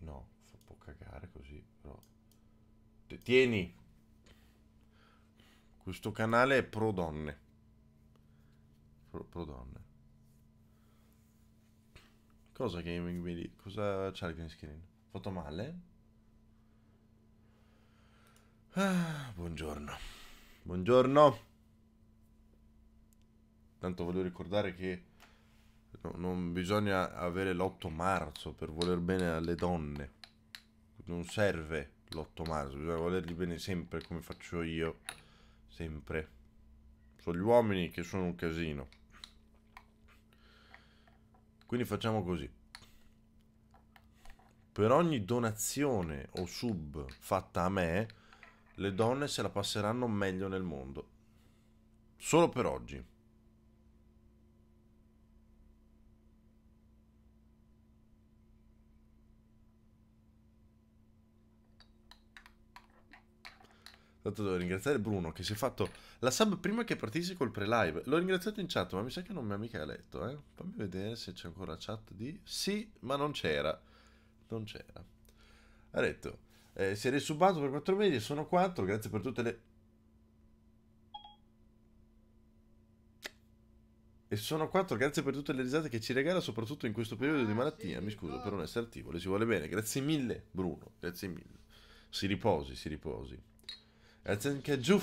No, fa un po' cagare così, però... Tieni! Questo canale è pro donne. Pro, pro donne. Cosa gaming mi Cosa c'ha il green screen? Fatto male? Ah, buongiorno. Buongiorno. Tanto voglio ricordare che No, non bisogna avere l'8 marzo per voler bene alle donne. Non serve l'8 marzo, bisogna volergli bene sempre come faccio io. Sempre. Sono gli uomini che sono un casino. Quindi facciamo così. Per ogni donazione o sub fatta a me, le donne se la passeranno meglio nel mondo. Solo per oggi. Tanto devo ringraziare Bruno che si è fatto la sub prima che partissi col pre-live. L'ho ringraziato in chat, ma mi sa che non mi ha mica letto, eh. Fammi vedere se c'è ancora chat di... Sì, ma non c'era. Non c'era. Ha detto, eh, si è resubato per 4 mesi, sono 4, grazie per tutte le... E sono 4, grazie per tutte le risate che ci regala, soprattutto in questo periodo di malattia. Mi scuso per non essere attivo, le si vuole bene. Grazie mille, Bruno, grazie mille. Si riposi, si riposi. Anziché giù.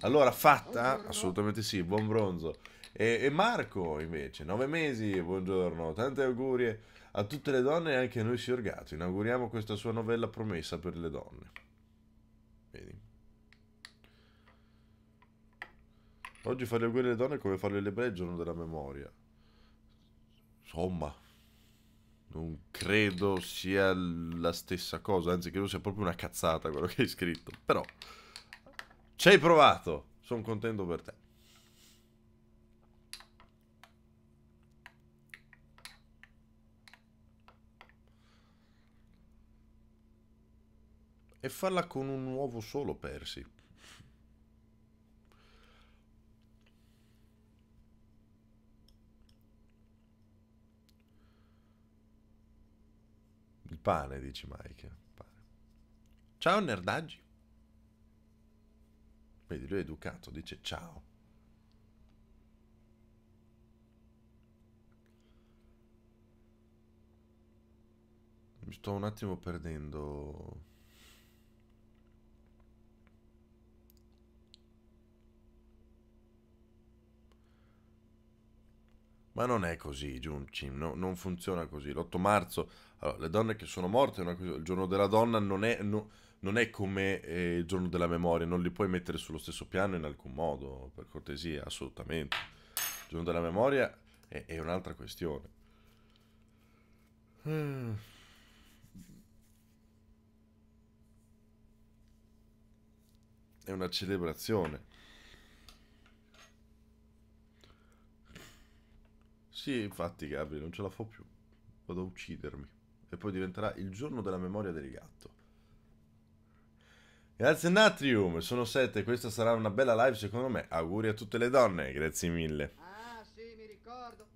Allora, fatta? Assolutamente sì, buon bronzo. E, e Marco, invece, nove mesi, buongiorno, Tanti auguri a tutte le donne e anche a noi Siorgato. Inauguriamo questa sua novella promessa per le donne. Vedi? Oggi fare gli auguri alle donne è come farle le ebrei il giorno della memoria. Insomma, non credo sia la stessa cosa, anzi credo sia proprio una cazzata quello che hai scritto, però... Ci hai provato. Sono contento per te. E farla con un uovo solo, Persi. Il pane, dice Mike. Ciao, nerdaggi. Vedi, lui è educato, dice ciao. Mi sto un attimo perdendo. Ma non è così, Giuncim, no, non funziona così. L'8 marzo, allora, le donne che sono morte, cosa, il giorno della donna non è... No, non è come eh, il giorno della memoria, non li puoi mettere sullo stesso piano in alcun modo, per cortesia, assolutamente. Il giorno della memoria è, è un'altra questione. Mm. È una celebrazione. Sì, infatti, Gabri, non ce la fa più. Vado a uccidermi. E poi diventerà il giorno della memoria del gatto. Grazie Natrium, sono 7, questa sarà una bella live secondo me. Auguri a tutte le donne, grazie mille. Ah, sì, mi ricordo.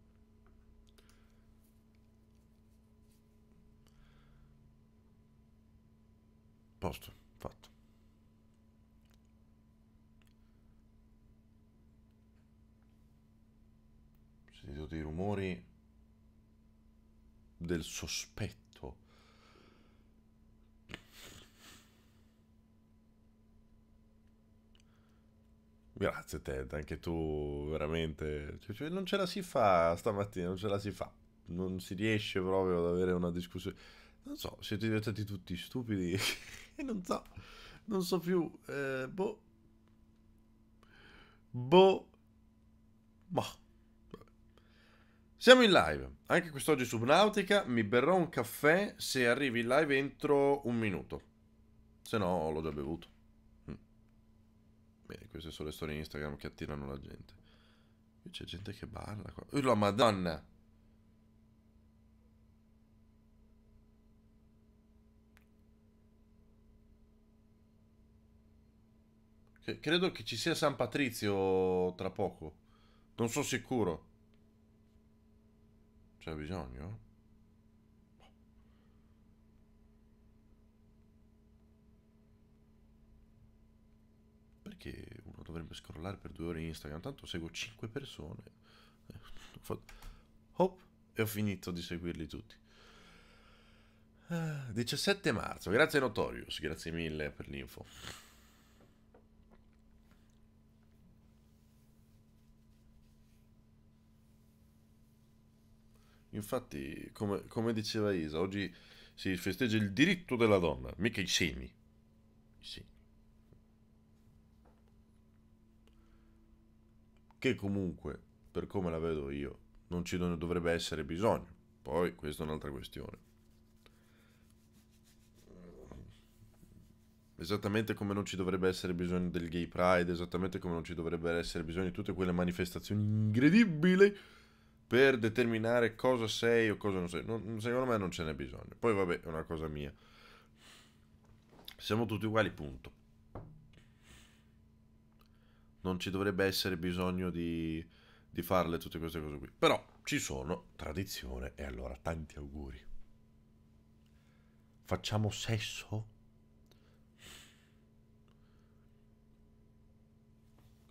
Posto, fatto. Ho sentito dei rumori del sospetto. Grazie Ted, anche tu veramente... Cioè, cioè, non ce la si fa stamattina, non ce la si fa. Non si riesce proprio ad avere una discussione. Non so, siete diventati tutti stupidi e non so, non so più. Eh, boh. Boh. Ma. Boh. Siamo in live, anche quest'oggi Subnautica, mi berrò un caffè se arrivi in live entro un minuto, se no l'ho già bevuto. Bene, queste sono le storie in Instagram che attirano la gente. Qui c'è gente che balla qua. Oh, la madonna! credo che ci sia San Patrizio tra poco. Non sono sicuro. C'è bisogno? dovrebbe scrollare per due ore Instagram, tanto seguo 5 persone. Eh, hop, e ho finito di seguirli tutti. 17 eh, marzo, grazie Notorious, grazie mille per l'info. Infatti, come, come, diceva Isa, oggi si festeggia il diritto della donna, mica i semi. I semi. che comunque, per come la vedo io, non ci dovrebbe essere bisogno. Poi questa è un'altra questione. Esattamente come non ci dovrebbe essere bisogno del gay pride, esattamente come non ci dovrebbe essere bisogno di tutte quelle manifestazioni incredibili per determinare cosa sei o cosa non sei. Non, secondo me non ce n'è bisogno. Poi vabbè, è una cosa mia. Siamo tutti uguali, punto non ci dovrebbe essere bisogno di, di farle tutte queste cose qui. Però ci sono, tradizione, e allora tanti auguri. Facciamo sesso?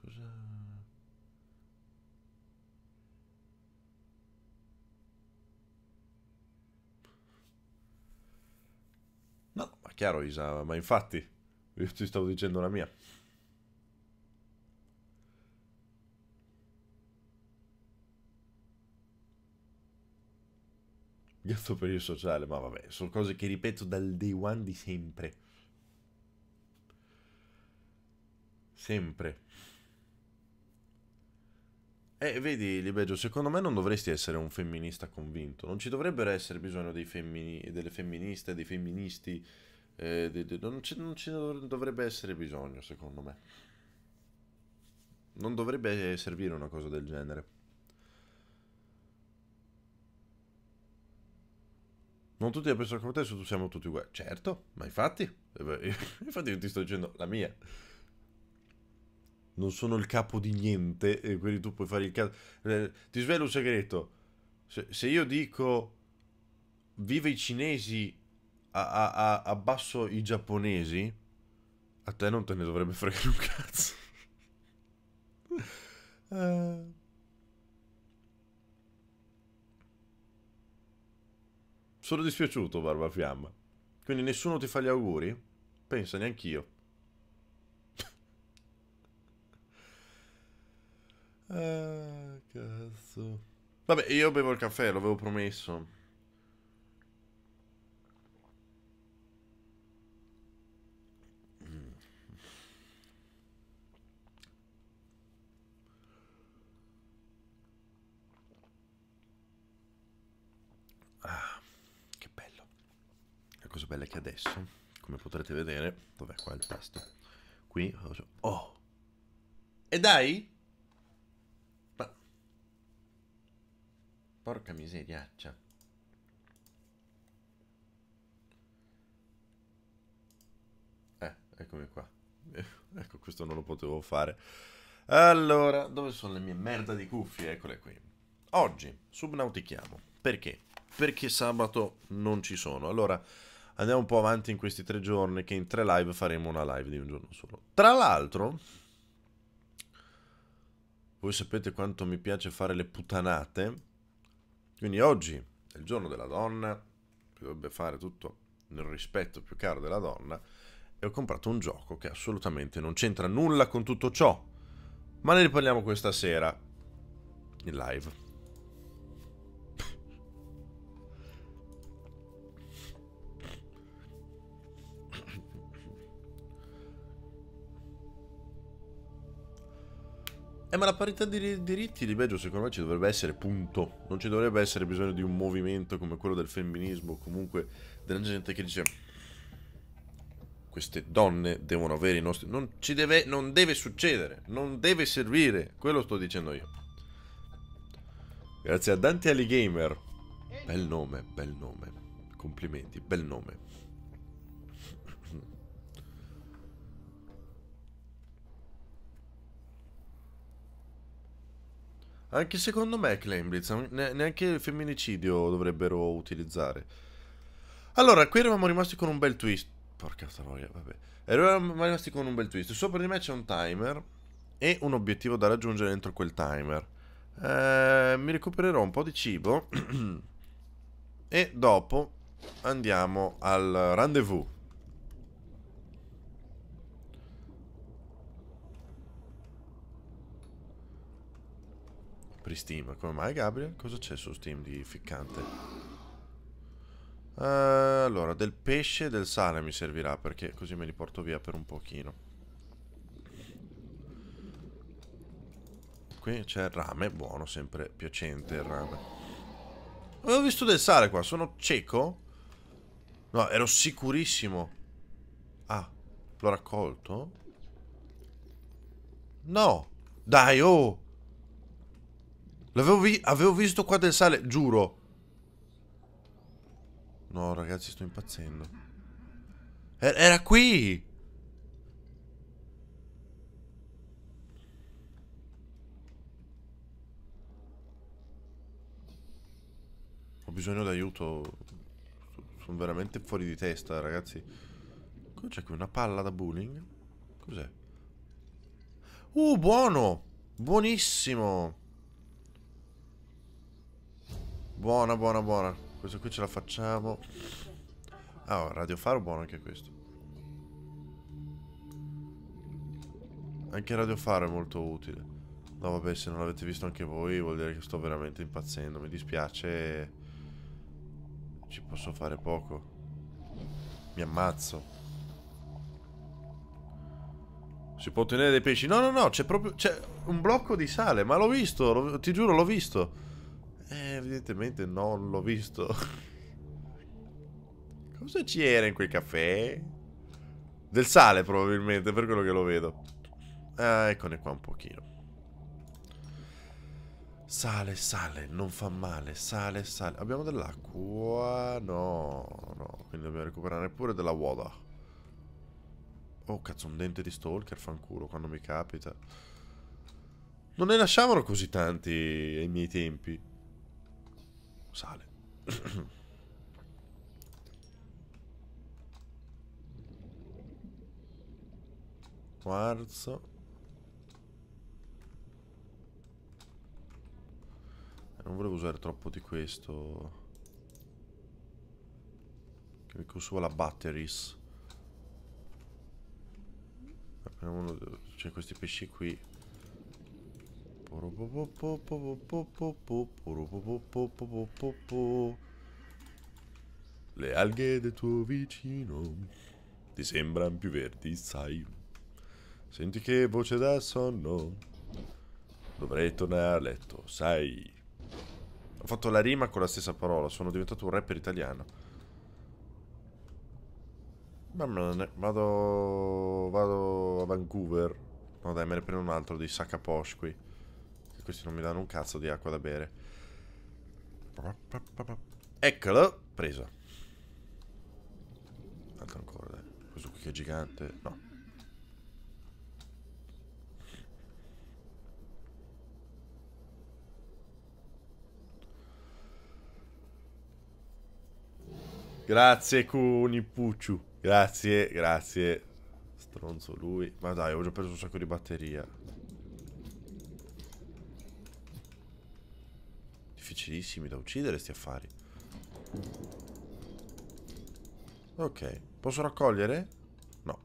Cosa... No, ma chiaro Isa, ma infatti, io ti stavo dicendo la mia. Gatto per il sociale, ma vabbè, sono cose che ripeto dal day one di sempre. Sempre. Eh, vedi, Libeggio, secondo me non dovresti essere un femminista convinto. Non ci dovrebbero essere bisogno femmini, delle femministe, dei femministi. Eh, de, de, non, ci, non ci dovrebbe essere bisogno, secondo me. Non dovrebbe servire una cosa del genere. Non tutti la pensano come te, se tu siamo tutti uguali. Certo, ma infatti, eh infatti io ti sto dicendo la mia. Non sono il capo di niente, e quindi tu puoi fare il caso. Eh, ti svelo un segreto. Se, se io dico vive i cinesi, a, a, abbasso i giapponesi, a te non te ne dovrebbe fregare un cazzo. uh... Sono dispiaciuto, Barbafiamma. Quindi nessuno ti fa gli auguri? Pensa, neanch'io. ah, cazzo. Vabbè, io bevo il caffè, l'avevo promesso. La cosa bella è che adesso, come potrete vedere, dov'è qua il tasto? Qui, oh, oh! E dai? Ma... Porca miseriaccia. Cioè. Eh, eccomi qua. ecco, questo non lo potevo fare. Allora, dove sono le mie merda di cuffie? Eccole qui. Oggi subnautichiamo. Perché? Perché sabato non ci sono. Allora, andiamo un po' avanti in questi tre giorni che in tre live faremo una live di un giorno solo. Tra l'altro, voi sapete quanto mi piace fare le putanate, quindi oggi è il giorno della donna, che dovrebbe fare tutto nel rispetto più caro della donna, e ho comprato un gioco che assolutamente non c'entra nulla con tutto ciò, ma ne riparliamo questa sera in live. Eh, ma la parità di diritti di Belgio secondo me ci dovrebbe essere, punto. Non ci dovrebbe essere bisogno di un movimento come quello del femminismo, o comunque della gente che dice queste donne devono avere i nostri... Non, ci deve, non deve succedere, non deve servire, quello sto dicendo io. Grazie a Dante Aligamer. Bel nome, bel nome. Complimenti, bel nome. Anche secondo me Claimbridge, neanche il femminicidio dovrebbero utilizzare. Allora, qui eravamo rimasti con un bel twist. Porca troia, vabbè. Eravamo rimasti con un bel twist. Sopra di me c'è un timer e un obiettivo da raggiungere dentro quel timer. Eh, mi recupererò un po' di cibo e dopo andiamo al rendezvous. per Steam. Come mai, Gabriel? Cosa c'è su Steam di ficcante? Uh, allora, del pesce e del sale mi servirà, perché così me li porto via per un pochino. Qui c'è il rame, buono, sempre piacente il rame. Avevo visto del sale qua, sono cieco? No, ero sicurissimo. Ah, l'ho raccolto? No! Dai, oh! L'avevo vi visto qua del sale, giuro. No, ragazzi, sto impazzendo. E er-, era qui! Ho bisogno d'aiuto. Sono veramente fuori di testa, ragazzi. c'è qui? Una palla da bowling? Cos'è? Uh, buono! Buonissimo! Buona, buona, buona. Questo qui ce la facciamo. Ah, oh, radiofaro buono anche questo. Anche il radiofaro è molto utile. No, vabbè, se non l'avete visto anche voi vuol dire che sto veramente impazzendo. Mi dispiace. Ci posso fare poco. Mi ammazzo. Si può ottenere dei pesci? No, no, no, c'è proprio... C'è un blocco di sale, ma l'ho visto, ti giuro, l'ho visto. Eh, evidentemente non l'ho visto. Cosa c'era in quei caffè? Del sale probabilmente, per quello che lo vedo. Ah, eccone qua un pochino. Sale, sale, non fa male, sale, sale. Abbiamo dell'acqua? No, no. Quindi dobbiamo recuperare pure della uova. Oh, cazzo, un dente di stalker, fanculo, quando mi capita. Non ne lasciavano così tanti ai miei tempi sale. Quarzo. Eh, non volevo usare troppo di questo. Che mi consuma la batteries. Prendiamo, c'è questi pesci qui. Le alghe del tuo vicino ti sembrano più verdi, sai. Senti che voce da sonno. Dovrei tornare a letto, sai. Ho fatto la rima con la stessa parola, sono diventato un rapper italiano. Mamma vado, vado a Vancouver. No dai, me ne prendo un altro di sacca Posh qui questi non mi danno un cazzo di acqua da bere. Eccolo, preso. Altro ancora, dai. Questo qui che è gigante. No. Grazie Cunipucciu. Grazie, grazie. Stronzo lui. Ma dai, ho già preso un sacco di batteria. difficilissimi da uccidere sti affari. Ok, posso raccogliere? No.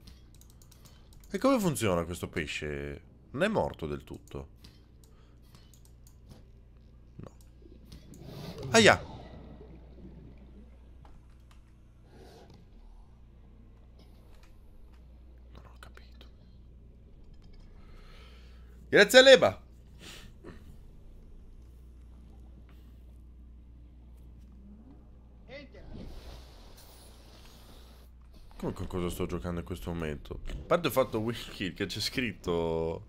E come funziona questo pesce? Non è morto del tutto. No. Aia! Non ho capito. Grazie all'Eba! Comunque cosa sto giocando in questo momento? A parte ho fatto Wiki che c'è scritto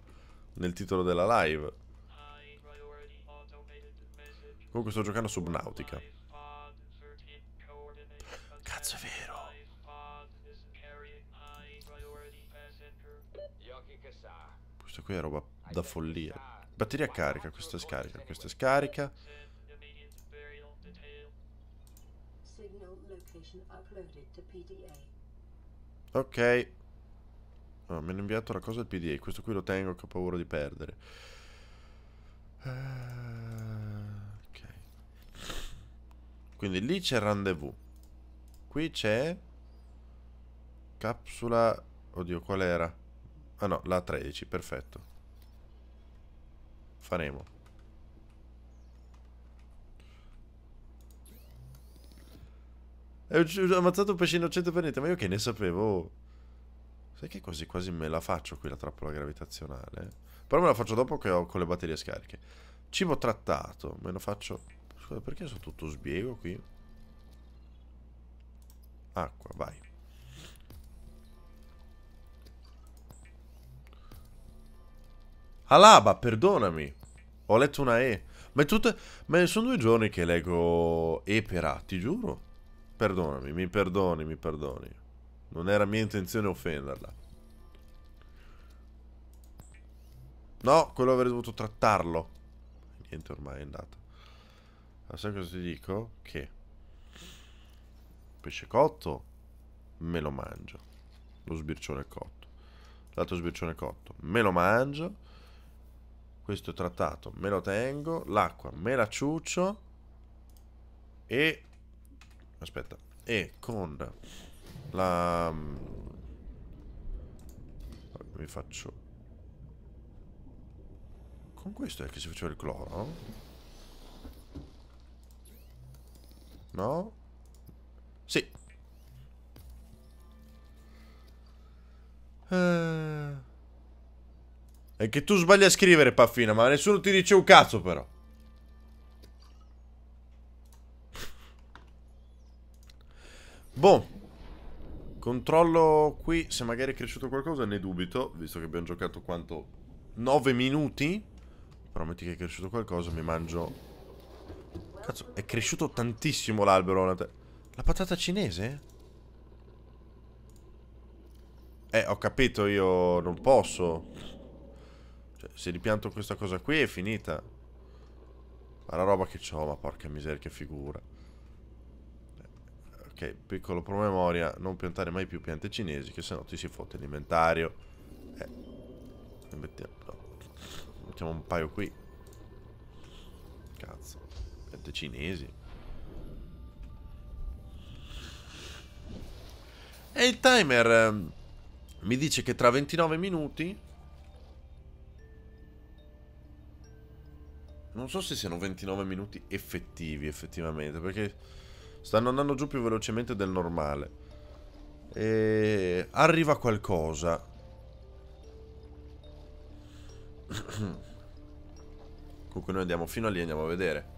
nel titolo della live. Comunque sto giocando Subnautica. Cazzo è vero. Questa qui è roba da follia. Batteria carica, questa è scarica, questa è scarica. Signal location uploaded to PDA. Ok. Oh, mi hanno inviato la cosa al PDA. Questo qui lo tengo che ho paura di perdere. Eh, ok. Quindi lì c'è il rendezvous. Qui c'è... Capsula... Oddio, qual era? Ah no, la 13, perfetto. Faremo. ho ammazzato un pesce innocente per niente, ma io che ne sapevo. Sai che quasi quasi me la faccio qui la trappola gravitazionale? Però me la faccio dopo che ho con le batterie scariche. Cibo trattato, me lo faccio... Scusa, perché sono tutto sbiego qui? Acqua, vai. Alaba, perdonami. Ho letto una E. Ma, è tutta... ma sono due giorni che leggo E per A, ti giuro. Perdonami, mi perdoni, mi perdoni. Non era mia intenzione offenderla. No, quello avrei dovuto trattarlo. Niente, ormai è andato. Ma sai cosa ti dico? Che pesce cotto me lo mangio. Lo sbircione cotto. L'altro sbircione cotto me lo mangio. Questo trattato me lo tengo. L'acqua me la ciuccio. E aspetta e con la mm, mi faccio con questo è che si faceva il cloro no? sì eh. è che tu sbagli a scrivere paffina ma nessuno ti dice un cazzo però Boh. Controllo qui se magari è cresciuto qualcosa, ne dubito, visto che abbiamo giocato quanto? 9 minuti? Però metti che è cresciuto qualcosa, mi mangio... Cazzo, è cresciuto tantissimo l'albero. La patata cinese? Eh, ho capito, io non posso. Cioè, se ripianto questa cosa qui è finita. Ma la roba che ho, ma porca miseria, che figura. Ok, piccolo promemoria, non piantare mai più piante cinesi che sennò ti si fotte l'inventario. Eh, mettiamo, no. mettiamo un paio qui. Cazzo, piante cinesi. E il timer eh, mi dice che tra 29 minuti... Non so se siano 29 minuti effettivi, effettivamente, perché... Stanno andando giù più velocemente del normale. E... Arriva qualcosa. Comunque noi andiamo fino a lì, andiamo a vedere.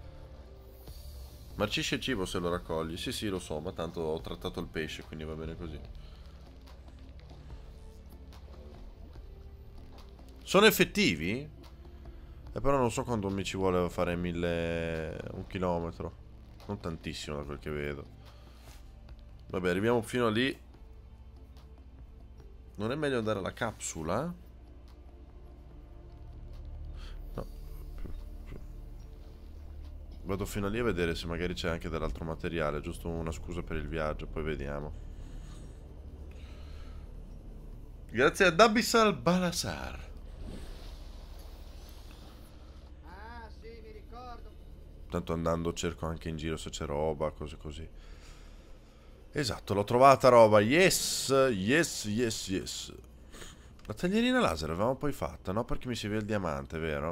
Marcisce il cibo se lo raccogli. Sì, sì, lo so, ma tanto ho trattato il pesce, quindi va bene così. Sono effettivi? E eh, però non so quanto mi ci vuole fare mille... un chilometro. Non tantissimo da eh, quel che vedo. Vabbè, arriviamo fino a lì. Non è meglio andare alla capsula? No. Vado fino a lì a vedere se magari c'è anche dell'altro materiale. Giusto una scusa per il viaggio, poi vediamo. Grazie a Dabisal Balasar. Tanto andando cerco anche in giro se c'è roba, cose così. Esatto, l'ho trovata roba. Yes, yes, yes, yes. La taglierina laser l'avevamo poi fatta, no? Perché mi si vede il diamante, vero?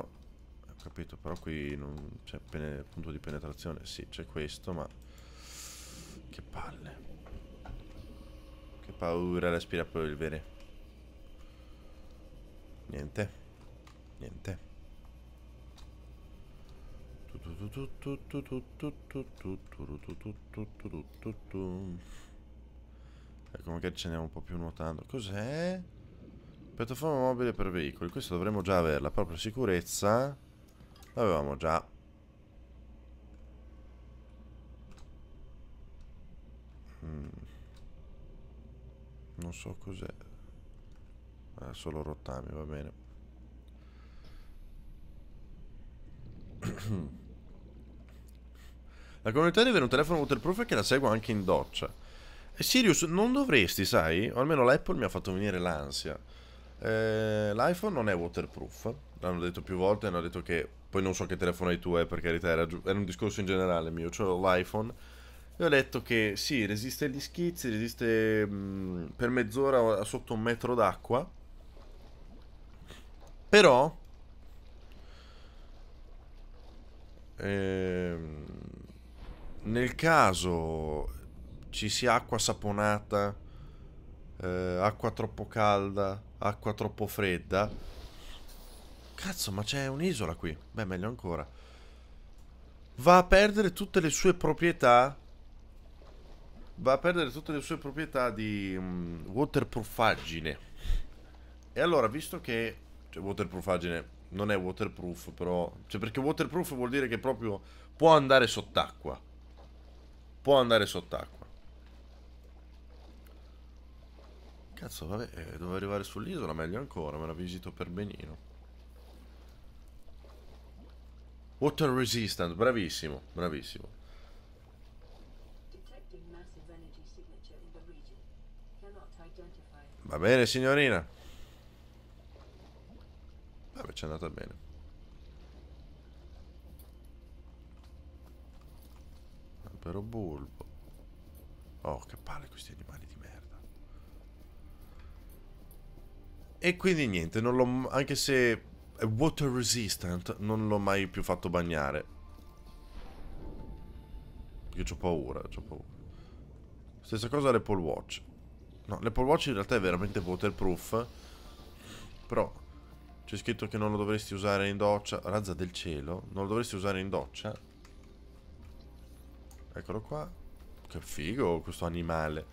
Ho capito, però qui non c'è punto di penetrazione. Sì, c'è questo, ma... Che palle. Che paura respira il l'aspirapolvere. Niente. Niente. Ecco, magari ce n'è un po' più nuotando. Cos'è? Piattaforma mobile per veicoli. Questa dovremmo già averla. Proprio sicurezza. L'avevamo già. Mm. Non so cos'è. Ah, solo rottami, va bene. La comunità di avere un telefono waterproof e che la seguo anche in doccia. E eh, Sirius, non dovresti, sai? O almeno l'Apple mi ha fatto venire l'ansia. Eh, L'iPhone non è waterproof. L'hanno detto più volte, hanno detto che... Poi non so che telefono hai tu, eh, per carità, era, era un discorso in generale mio. Cioè l'iPhone... E ho detto che sì, resiste agli schizzi, resiste mh, per mezz'ora sotto un metro d'acqua. Però... Ehm nel caso ci sia acqua saponata, eh, acqua troppo calda, acqua troppo fredda. Cazzo, ma c'è un'isola qui. Beh, meglio ancora. Va a perdere tutte le sue proprietà. Va a perdere tutte le sue proprietà di um, mm, waterproofaggine. E allora, visto che... Cioè, waterproofaggine non è waterproof, però... Cioè, perché waterproof vuol dire che proprio può andare sott'acqua può andare sott'acqua. Cazzo, vabbè, eh, devo arrivare sull'isola, meglio ancora, me la visito per benino. Water resistant, bravissimo, bravissimo. Va bene signorina. Vabbè, ci è andata bene. Però bulbo. Oh, che palle questi animali di merda. E quindi niente, non l'ho... Anche se è water resistant, non l'ho mai più fatto bagnare. Perché ho paura, ho paura. Stessa cosa l'Apple Watch. No, l'Apple Watch in realtà è veramente waterproof. Però c'è scritto che non lo dovresti usare in doccia. Razza del cielo, non lo dovresti usare in doccia. Eccolo qua. Che figo questo animale.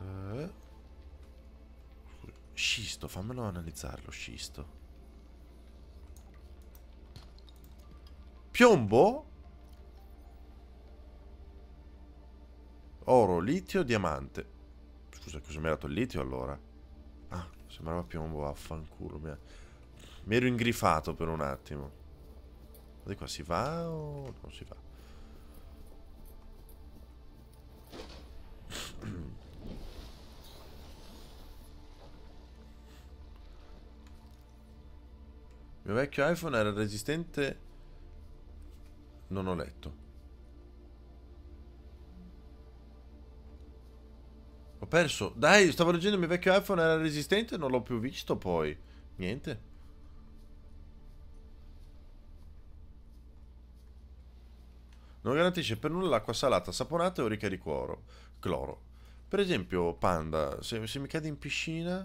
Eh. Scisto, fammelo analizzare lo scisto. Piombo? Oro, litio, diamante. Scusa, cosa mi ha dato il litio allora? Ah, sembrava piombo, affanculo. Mi, ha... mi ero ingrifato per un attimo. Di qua si va o non si va? Il mio vecchio iPhone era resistente... Non ho letto. Ho perso. Dai, stavo leggendo il mio vecchio iPhone era resistente e non l'ho più visto poi. Niente. Non garantisce per nulla l'acqua salata, saponata o ricca di cuoro, cloro. Per esempio, panda, se, se mi cade in piscina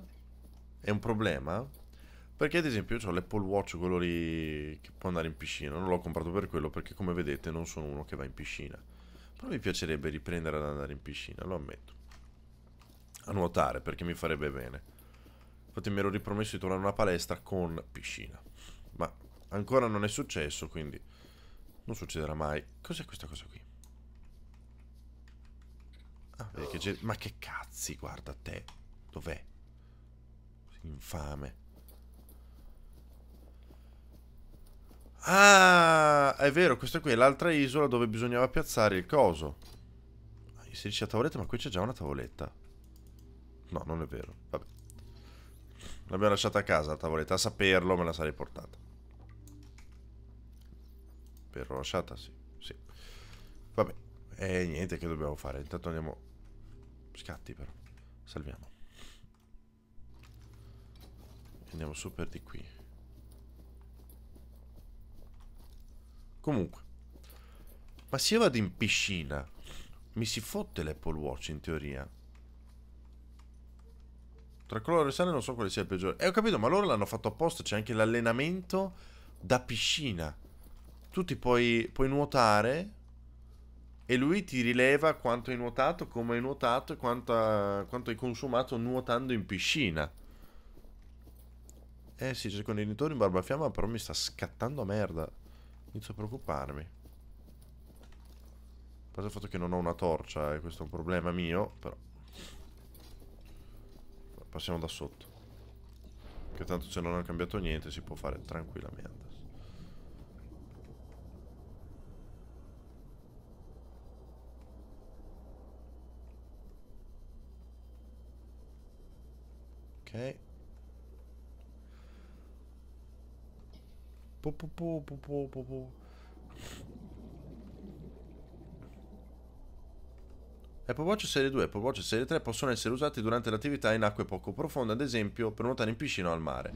è un problema? Perché ad esempio io ho l'Apple Watch, quello lì che può andare in piscina, non l'ho comprato per quello perché come vedete non sono uno che va in piscina. Però mi piacerebbe riprendere ad andare in piscina, lo ammetto. A nuotare perché mi farebbe bene. Infatti mi ero ripromesso di trovare una palestra con piscina. Ma ancora non è successo, quindi non succederà mai. Cos'è questa cosa qui? Ah, vedi che Ma che cazzi, guarda te. Dov'è? Infame. Ah, è vero, questa qui è l'altra isola dove bisognava piazzare il coso. Ah, I 16 a tavoletta, ma qui c'è già una tavoletta. No, non è vero. Vabbè. L'abbiamo lasciata a casa la tavoletta. A saperlo me la sarei portata. Per lasciata, sì. Sì. Vabbè. E eh, niente, che dobbiamo fare? Intanto andiamo... Scatti, però. Salviamo. Andiamo super di qui. Comunque, ma se io vado in piscina, mi si fotte l'Apple Watch in teoria. Tra colore e sale non so quale sia il peggiore. Eh, ho capito, ma loro l'hanno fatto apposta. C'è anche l'allenamento da piscina. Tu ti puoi, puoi nuotare e lui ti rileva quanto hai nuotato, come hai nuotato e quanto, quanto hai consumato nuotando in piscina. Eh sì, cerco il genitore in barba fiamma, però mi sta scattando a merda. Inizio a preoccuparmi. A parte il fatto che non ho una torcia e questo è un problema mio, però... Passiamo da sotto. Che tanto se non hanno cambiato niente si può fare tranquillamente. Ok. Po, po, po, po, po, po. Apple Watch Serie 2 e Apple Watch Serie 3 possono essere usati durante l'attività in acque poco profonde, ad esempio per nuotare in piscina o al mare.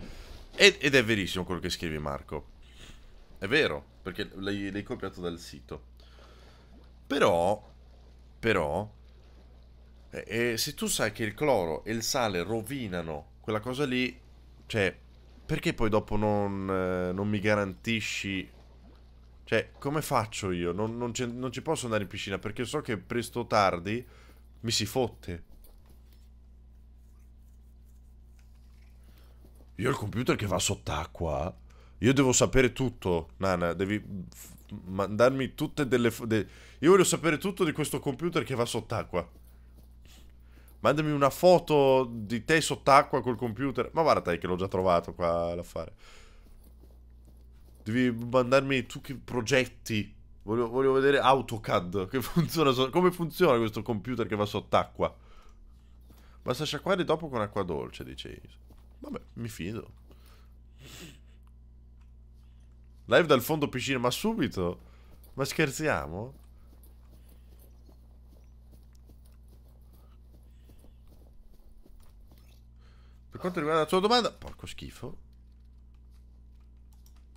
Ed, ed è verissimo quello che scrivi Marco. È vero, perché l'hai, l'hai copiato dal sito. Però, però, eh, eh, se tu sai che il cloro e il sale rovinano quella cosa lì, cioè perché poi dopo non, eh, non mi garantisci... Cioè, come faccio io? Non, non, non ci posso andare in piscina perché so che presto o tardi mi si fotte. Io ho il computer che va sott'acqua. Io devo sapere tutto, Nana. Devi mandarmi tutte delle... De... Io voglio sapere tutto di questo computer che va sott'acqua. Mandami una foto di te sott'acqua col computer. Ma guarda te che l'ho già trovato qua l'affare. Devi mandarmi tu che progetti. Voglio, voglio vedere AutoCAD. Che funziona so come funziona questo computer che va sott'acqua? Basta sciacquare dopo con acqua dolce, dice Vabbè, mi fido. Live dal fondo piscina, ma subito? Ma scherziamo? Per quanto riguarda la tua domanda... Porco schifo.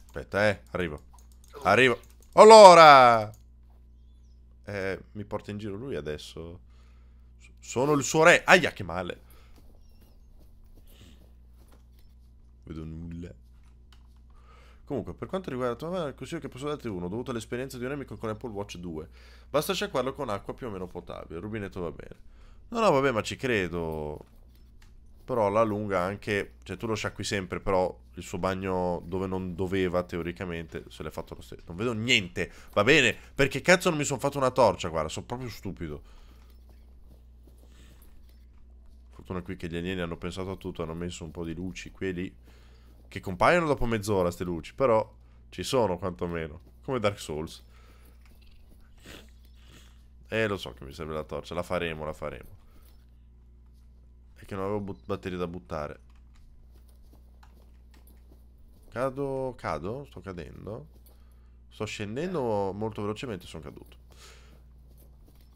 Aspetta, eh. Arrivo. Arrivo. Allora! Eh, mi porta in giro lui adesso. Sono il suo re. Aia, che male. Vedo nulla. Comunque, per quanto riguarda la tua domanda, il consiglio che posso darti uno, dovuto all'esperienza di un amico con Apple Watch 2. Basta sciacquarlo con acqua più o meno potabile, il rubinetto va bene. No, no, vabbè, ma ci credo però alla lunga anche, cioè tu lo sciacqui sempre, però il suo bagno dove non doveva teoricamente se l'è fatto lo stesso. Non vedo niente, va bene, perché cazzo non mi sono fatto una torcia, guarda, sono proprio stupido. Fortuna qui che gli alieni hanno pensato a tutto, hanno messo un po' di luci qui e lì, che compaiono dopo mezz'ora queste luci, però ci sono quantomeno, come Dark Souls. Eh, lo so che mi serve la torcia, la faremo, la faremo. Perché non avevo batterie da buttare. Cado, cado, sto cadendo. Sto scendendo molto velocemente, sono caduto.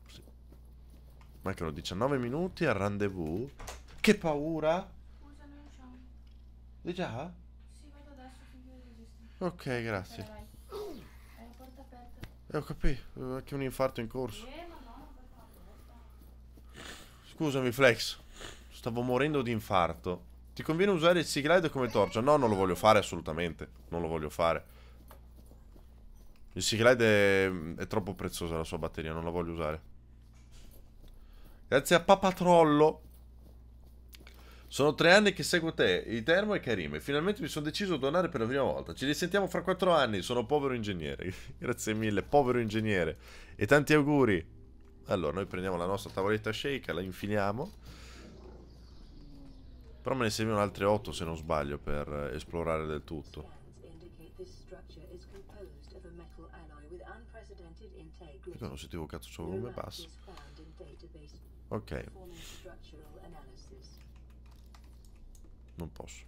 Sì. Mancano 19 minuti al rendezvous. Che paura! Scusa, noi già? Sì, vado adesso, Ok, grazie. Vai, Eh, ho capito, anche eh, un infarto in corso. Eh, Scusami, Flex. Stavo morendo di infarto. Ti conviene usare il siglide come torcia? No, non lo voglio fare assolutamente. Non lo voglio fare. Il siglide è, è troppo preziosa la sua batteria, non la voglio usare. Grazie a Papatrollo. Sono tre anni che seguo te, Itermo e Karim, e finalmente mi sono deciso a donare per la prima volta. Ci risentiamo fra quattro anni, sono povero ingegnere. Grazie mille, povero ingegnere. E tanti auguri. Allora, noi prendiamo la nostra tavoletta shake, la infiliamo. Però me ne servono altre 8 se non sbaglio per esplorare del tutto. Io non sentivo cazzo sopra come basso. Ok. Non posso.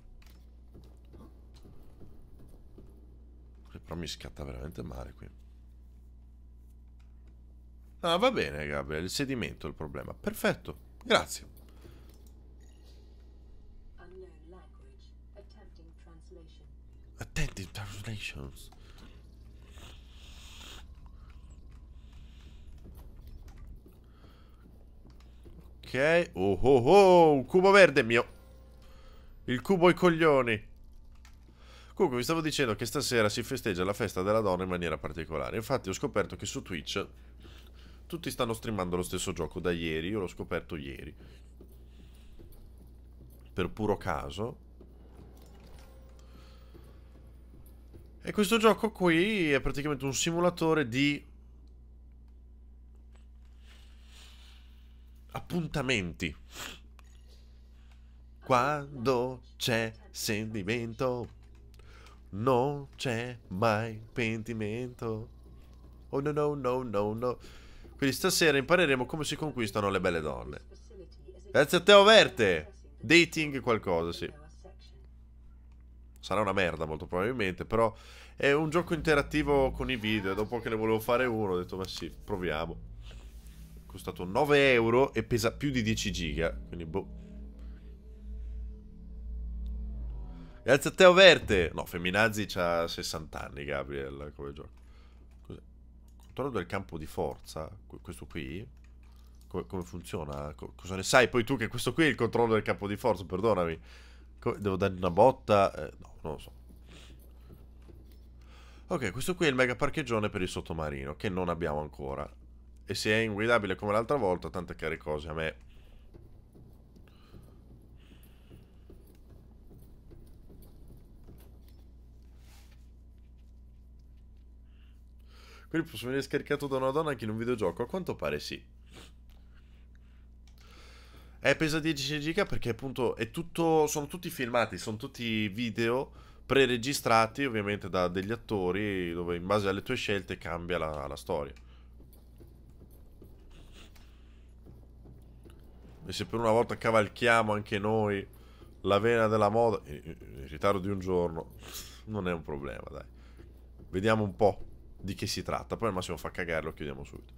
Però mi scatta veramente male qui. Ah, va bene, Gabriel. Il sedimento è il problema. Perfetto. Grazie. Attended translations. Ok. Oh oh oh, un cubo verde mio. Il cubo ai coglioni. Comunque vi stavo dicendo che stasera si festeggia la festa della donna in maniera particolare. Infatti ho scoperto che su Twitch tutti stanno streamando lo stesso gioco da ieri. Io l'ho scoperto ieri. Per puro caso. E questo gioco qui è praticamente un simulatore di appuntamenti. Quando c'è sentimento, non c'è mai pentimento. Oh no no no no no. Quindi stasera impareremo come si conquistano le belle donne. Grazie a te, Overte! Dating qualcosa, sì. Sarà una merda molto probabilmente, però è un gioco interattivo con i video. Dopo che ne volevo fare uno, ho detto, ma sì, proviamo. È costato 9 euro e pesa più di 10 giga, quindi boh. Grazie a Teo Verte. No, Femminazzi ha 60 anni, Gabriel, come gioco. Cos'è? Controllo del campo di forza? Questo qui? Come, come funziona? Co cosa ne sai? Poi tu che questo qui è il controllo del campo di forza, perdonami. Co devo dare una botta? Eh, no, non lo so. Ok, questo qui è il mega parcheggione per il sottomarino, che non abbiamo ancora. E se è inguidabile come l'altra volta, tante care cose a me... Quindi posso venire scaricato da una donna anche in un videogioco? A quanto pare sì è pesa 10 giga perché appunto è tutto, sono tutti filmati, sono tutti video pre-registrati ovviamente da degli attori dove in base alle tue scelte cambia la, la storia. E se per una volta cavalchiamo anche noi la vena della moda, in ritardo di un giorno, non è un problema, dai. Vediamo un po' di che si tratta, poi al massimo fa cagare lo chiudiamo subito.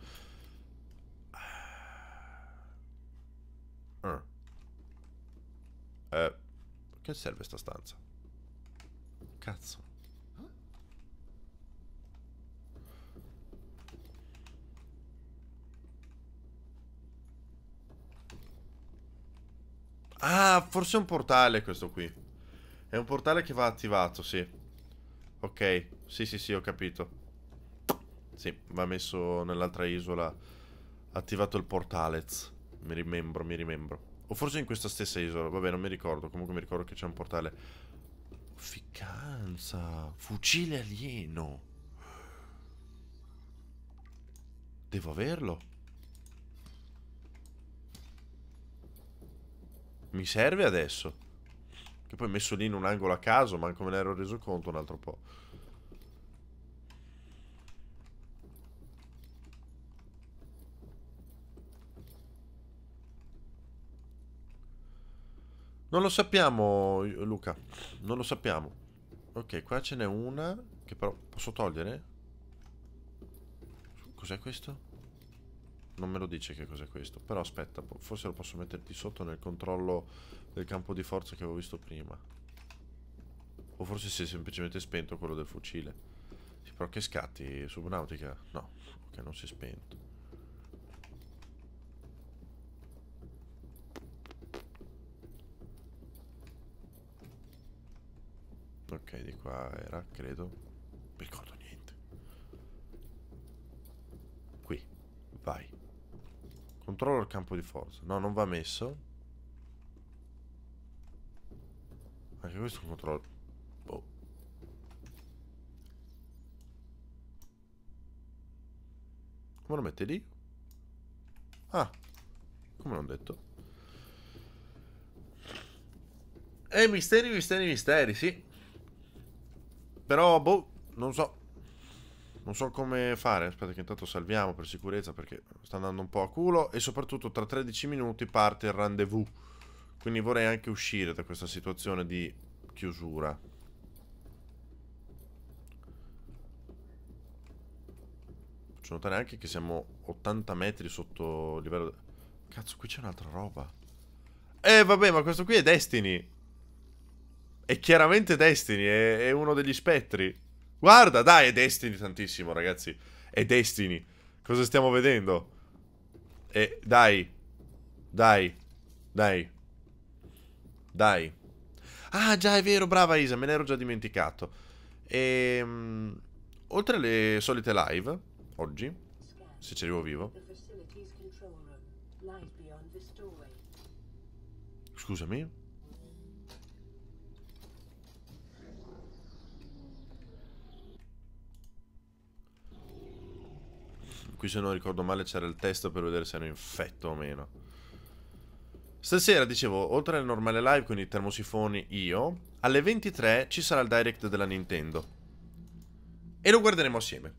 Eh, che serve sta stanza? Cazzo. Ah, forse è un portale questo qui. È un portale che va attivato, sì. Ok, sì sì sì, ho capito. Sì, va messo nell'altra isola. Attivato il portalez. Mi rimembro, mi rimembro. O forse in questa stessa isola, vabbè non mi ricordo, comunque mi ricordo che c'è un portale. Ficcanza, fucile alieno. Devo averlo. Mi serve adesso. Che poi ho messo lì in un angolo a caso, manco me ne ero reso conto un altro po'. Non lo sappiamo, Luca. Non lo sappiamo. Ok, qua ce n'è una che però posso togliere? Cos'è questo? Non me lo dice che cos'è questo. Però aspetta, forse lo posso mettere di sotto nel controllo del campo di forza che avevo visto prima. O forse si è semplicemente spento quello del fucile. Sì, però che scatti, subnautica? No, ok, non si è spento. Ok, di qua era, credo. Non ricordo niente. Qui, vai. Controllo il campo di forza. No, non va messo. Anche questo è un controllo... Boh. Come lo mette lì? Ah, come l'ho detto. E eh, misteri, misteri, misteri, sì. Però, boh, non so. Non so come fare. Aspetta che intanto salviamo per sicurezza perché sta andando un po' a culo. E soprattutto tra 13 minuti parte il rendezvous. Quindi vorrei anche uscire da questa situazione di chiusura. Faccio notare anche che siamo 80 metri sotto livello... Cazzo, qui c'è un'altra roba. Eh, vabbè, ma questo qui è Destiny. È chiaramente Destiny, è, è uno degli spettri. Guarda, dai, è Destiny tantissimo, ragazzi. È Destiny. Cosa stiamo vedendo? E eh, dai. Dai. Dai. Dai. Ah, già, è vero, brava Isa, me ne ero già dimenticato. E... Ehm, oltre alle solite live, oggi, se ci arrivo vivo... Scusami? Qui se non ricordo male c'era il test per vedere se ero infetto o meno. Stasera, dicevo, oltre al normale live con i termosifoni io, alle 23 ci sarà il direct della Nintendo. E lo guarderemo assieme.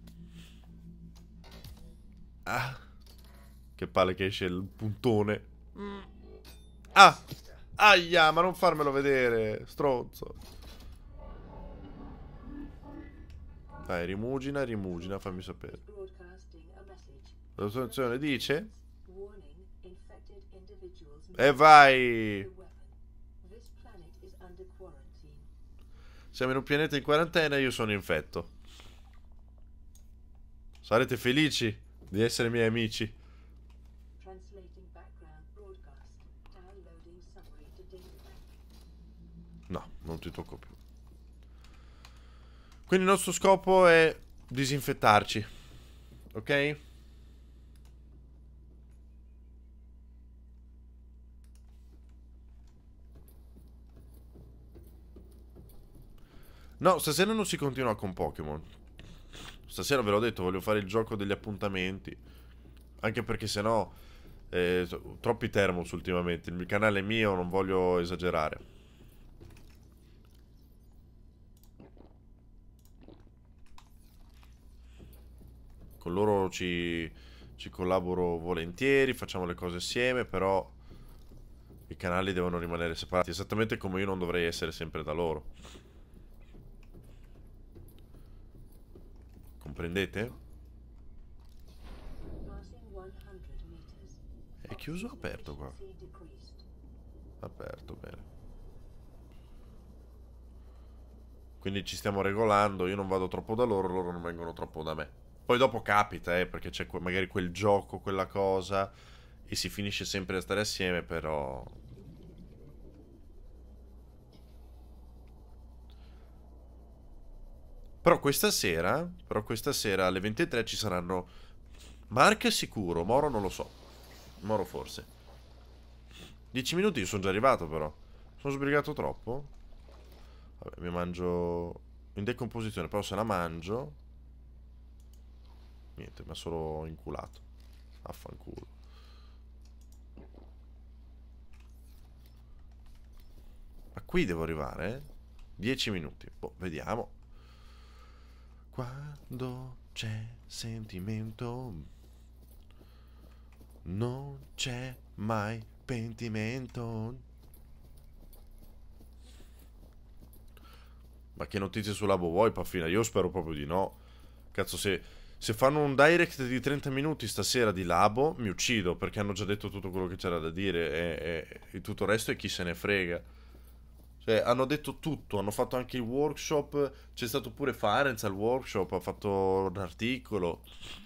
Ah. Che palle che esce il puntone. Mm. Ah. Aia, ma non farmelo vedere, stronzo. Dai, rimugina, rimugina, fammi sapere. La soluzione dice? E vai! Siamo in un pianeta in quarantena e io sono infetto. Sarete felici di essere miei amici. No, non ti tocco più. Quindi il nostro scopo è disinfettarci. Ok? No, stasera non si continua con Pokémon. Stasera ve l'ho detto, voglio fare il gioco degli appuntamenti. Anche perché sennò... Eh, troppi termos ultimamente. Il mio canale è mio, non voglio esagerare. Con loro ci, ci collaboro volentieri, facciamo le cose assieme, però i canali devono rimanere separati, esattamente come io non dovrei essere sempre da loro. prendete? È chiuso o aperto qua? Aperto, bene. Quindi ci stiamo regolando, io non vado troppo da loro, loro non vengono troppo da me. Poi dopo capita, eh, perché c'è magari quel gioco, quella cosa, e si finisce sempre a stare assieme, però Però questa sera, però questa sera alle 23 ci saranno Mark sicuro, Moro non lo so. Moro forse. 10 minuti io sono già arrivato però. Sono sbrigato troppo. Vabbè, mi mangio in decomposizione, però se la mangio niente, mi ha solo inculato. Affanculo. Ma qui devo arrivare? 10 minuti. Boh, vediamo. Quando c'è sentimento, non c'è mai pentimento. Ma che notizie sulla vuoi Paffina? Io spero proprio di no. Cazzo, se, se, fanno un direct di 30 minuti stasera di Labo, mi uccido perché hanno già detto tutto quello che c'era da dire e, e, e tutto il resto è chi se ne frega. Cioè, hanno detto tutto, hanno fatto anche il workshop, c'è stato pure Firenze al workshop, ha fatto un articolo,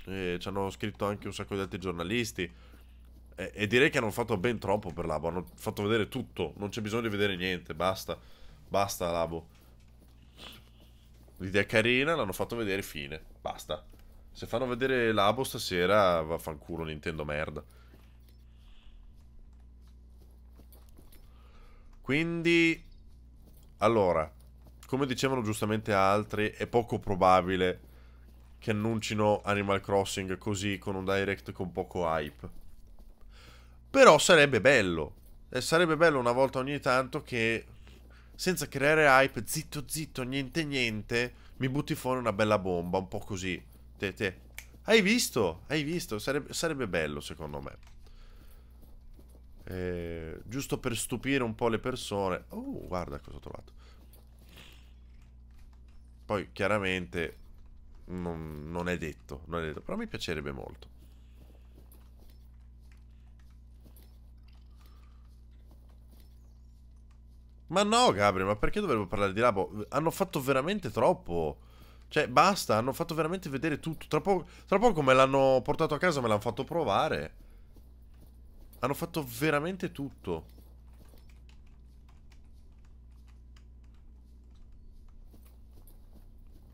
eh, ci hanno scritto anche un sacco di altri giornalisti. E, e direi che hanno fatto ben troppo per Labo, hanno fatto vedere tutto, non c'è bisogno di vedere niente, basta, basta Labo. L'idea è carina, l'hanno fatto vedere, fine, basta. Se fanno vedere Labo stasera, vaffanculo Nintendo merda. Quindi allora, come dicevano giustamente altri, è poco probabile che annuncino Animal Crossing così con un direct con poco hype. Però sarebbe bello. E sarebbe bello una volta ogni tanto che senza creare hype, zitto zitto, niente niente, mi butti fuori una bella bomba, un po' così. Te, te. Hai visto? Hai visto? Sarebbe, sarebbe bello secondo me eh, giusto per stupire un po' le persone. Oh, guarda cosa ho trovato. Poi chiaramente non, non, è detto, non è detto, però mi piacerebbe molto. Ma no, Gabriel, ma perché dovremmo parlare di Labo? Hanno fatto veramente troppo. Cioè, basta, hanno fatto veramente vedere tutto. Tra poco, tra poco me l'hanno portato a casa, me l'hanno fatto provare. Hanno fatto veramente tutto.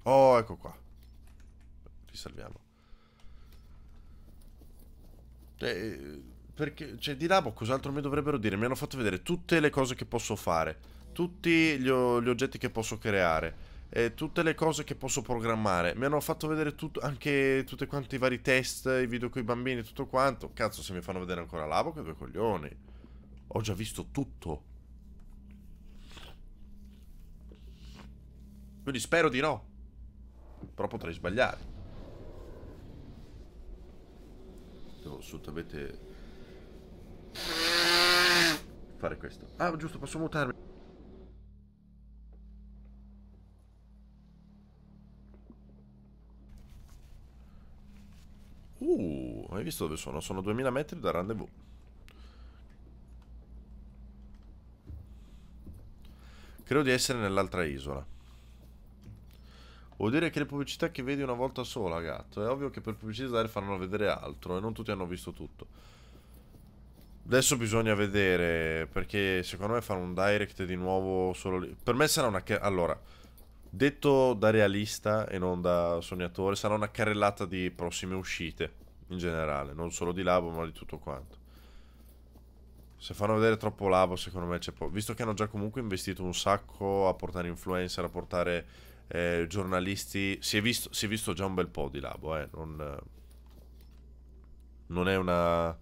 Oh, ecco qua. Risalviamo. Eh, eh perché, cioè, di là, boh, cos'altro mi dovrebbero dire? Mi hanno fatto vedere tutte le cose che posso fare. Tutti gli, gli oggetti che posso creare eh, tutte le cose che posso programmare. Mi hanno fatto vedere tutto, anche tutti quanti i vari test, i video con i bambini, tutto quanto. Cazzo, se mi fanno vedere ancora l'abo, che due coglioni. Ho già visto tutto. Quindi spero di no. Però potrei sbagliare. Devo assolutamente fare questo. Ah, giusto, posso mutarmi. Hai visto dove sono? Sono 2000 metri da rendezvous. Credo di essere nell'altra isola. Vuol dire che le pubblicità che vedi una volta sola, gatto. È ovvio che per pubblicizzare faranno vedere altro e non tutti hanno visto tutto. Adesso bisogna vedere perché secondo me fare un direct di nuovo solo lì. Per me sarà una... Allora, detto da realista e non da sognatore, sarà una carrellata di prossime uscite in generale, non solo di Labo ma di tutto quanto. Se fanno vedere troppo Labo secondo me c'è poco, visto che hanno già comunque investito un sacco a portare influencer, a portare eh, giornalisti, si è, visto, si è, visto, già un bel po' di Labo, eh. non, non, è una,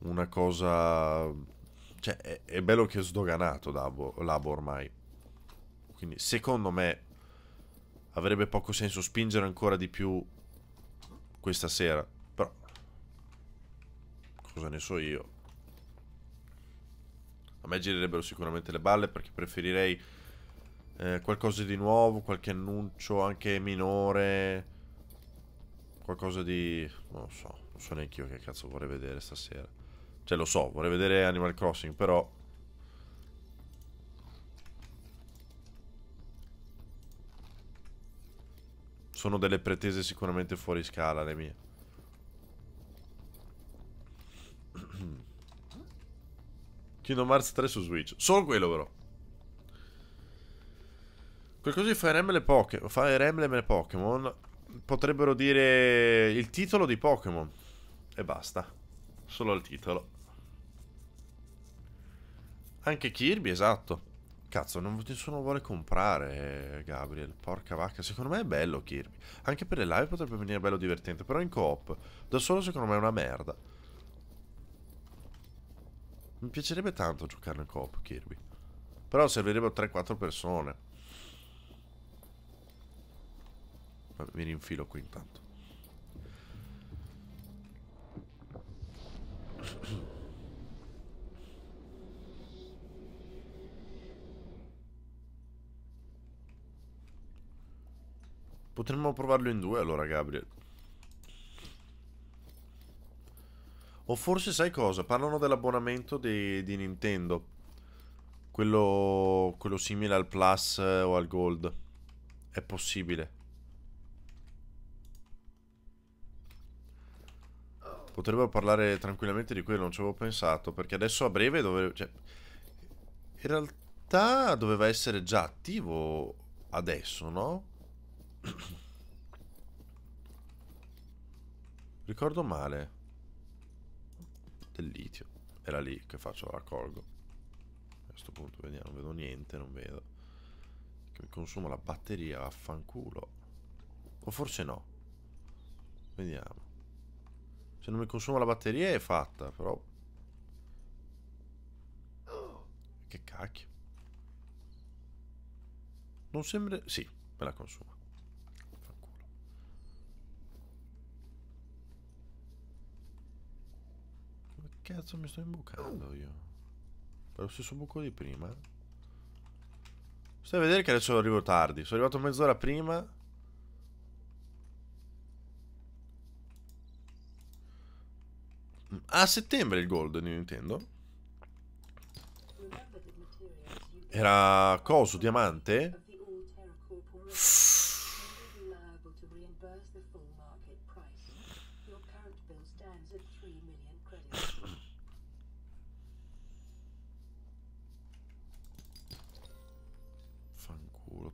una cosa... Cioè, è, è, bello che è sdoganato Labo, Labo ormai. Quindi secondo me avrebbe poco senso spingere ancora di più questa sera cosa ne so io. A me girerebbero sicuramente le balle perché preferirei eh, qualcosa di nuovo, qualche annuncio anche minore. Qualcosa di... non lo so, non so neanche io che cazzo vorrei vedere stasera. Cioè lo so, vorrei vedere Animal Crossing, però... Sono delle pretese sicuramente fuori scala le mie. Kingdom Hearts 3 su Switch. Solo quello, però. Qualcosa di Fire Emblem, Poke Fire Emblem e Pokémon. Potrebbero dire il titolo di Pokémon. E basta. Solo il titolo. Anche Kirby, esatto. Cazzo, non nessuno vuole comprare, Gabriel. Porca vacca. Secondo me è bello Kirby. Anche per le live potrebbe venire bello divertente, però in coop. Da solo secondo me è una merda. Mi piacerebbe tanto giocare in coop Kirby. Però servirebbero 3-4 persone. mi rinfilo qui intanto. Potremmo provarlo in due allora, Gabriel. O forse sai cosa? Parlano dell'abbonamento di, di, Nintendo. Quello, quello simile al Plus eh, o al Gold. È possibile. Potrebbero parlare tranquillamente di quello, non ci avevo pensato. Perché adesso a breve dovrebbe... Cioè, in realtà doveva essere già attivo adesso, no? Ricordo male del litio. Era lì che faccio, la raccolgo. A questo punto vediamo, non vedo niente, non vedo. Che mi consuma la batteria, affanculo. O forse no. Vediamo. Se non mi consuma la batteria è fatta, però... Che cacchio. Non sembra... Sì, me la consuma. cazzo mi sto imbucando io? lo stesso buco di prima? Stai a vedere che adesso arrivo tardi. Sono arrivato mezz'ora prima. A settembre il gold di Nintendo. Era coso, diamante? Pfff.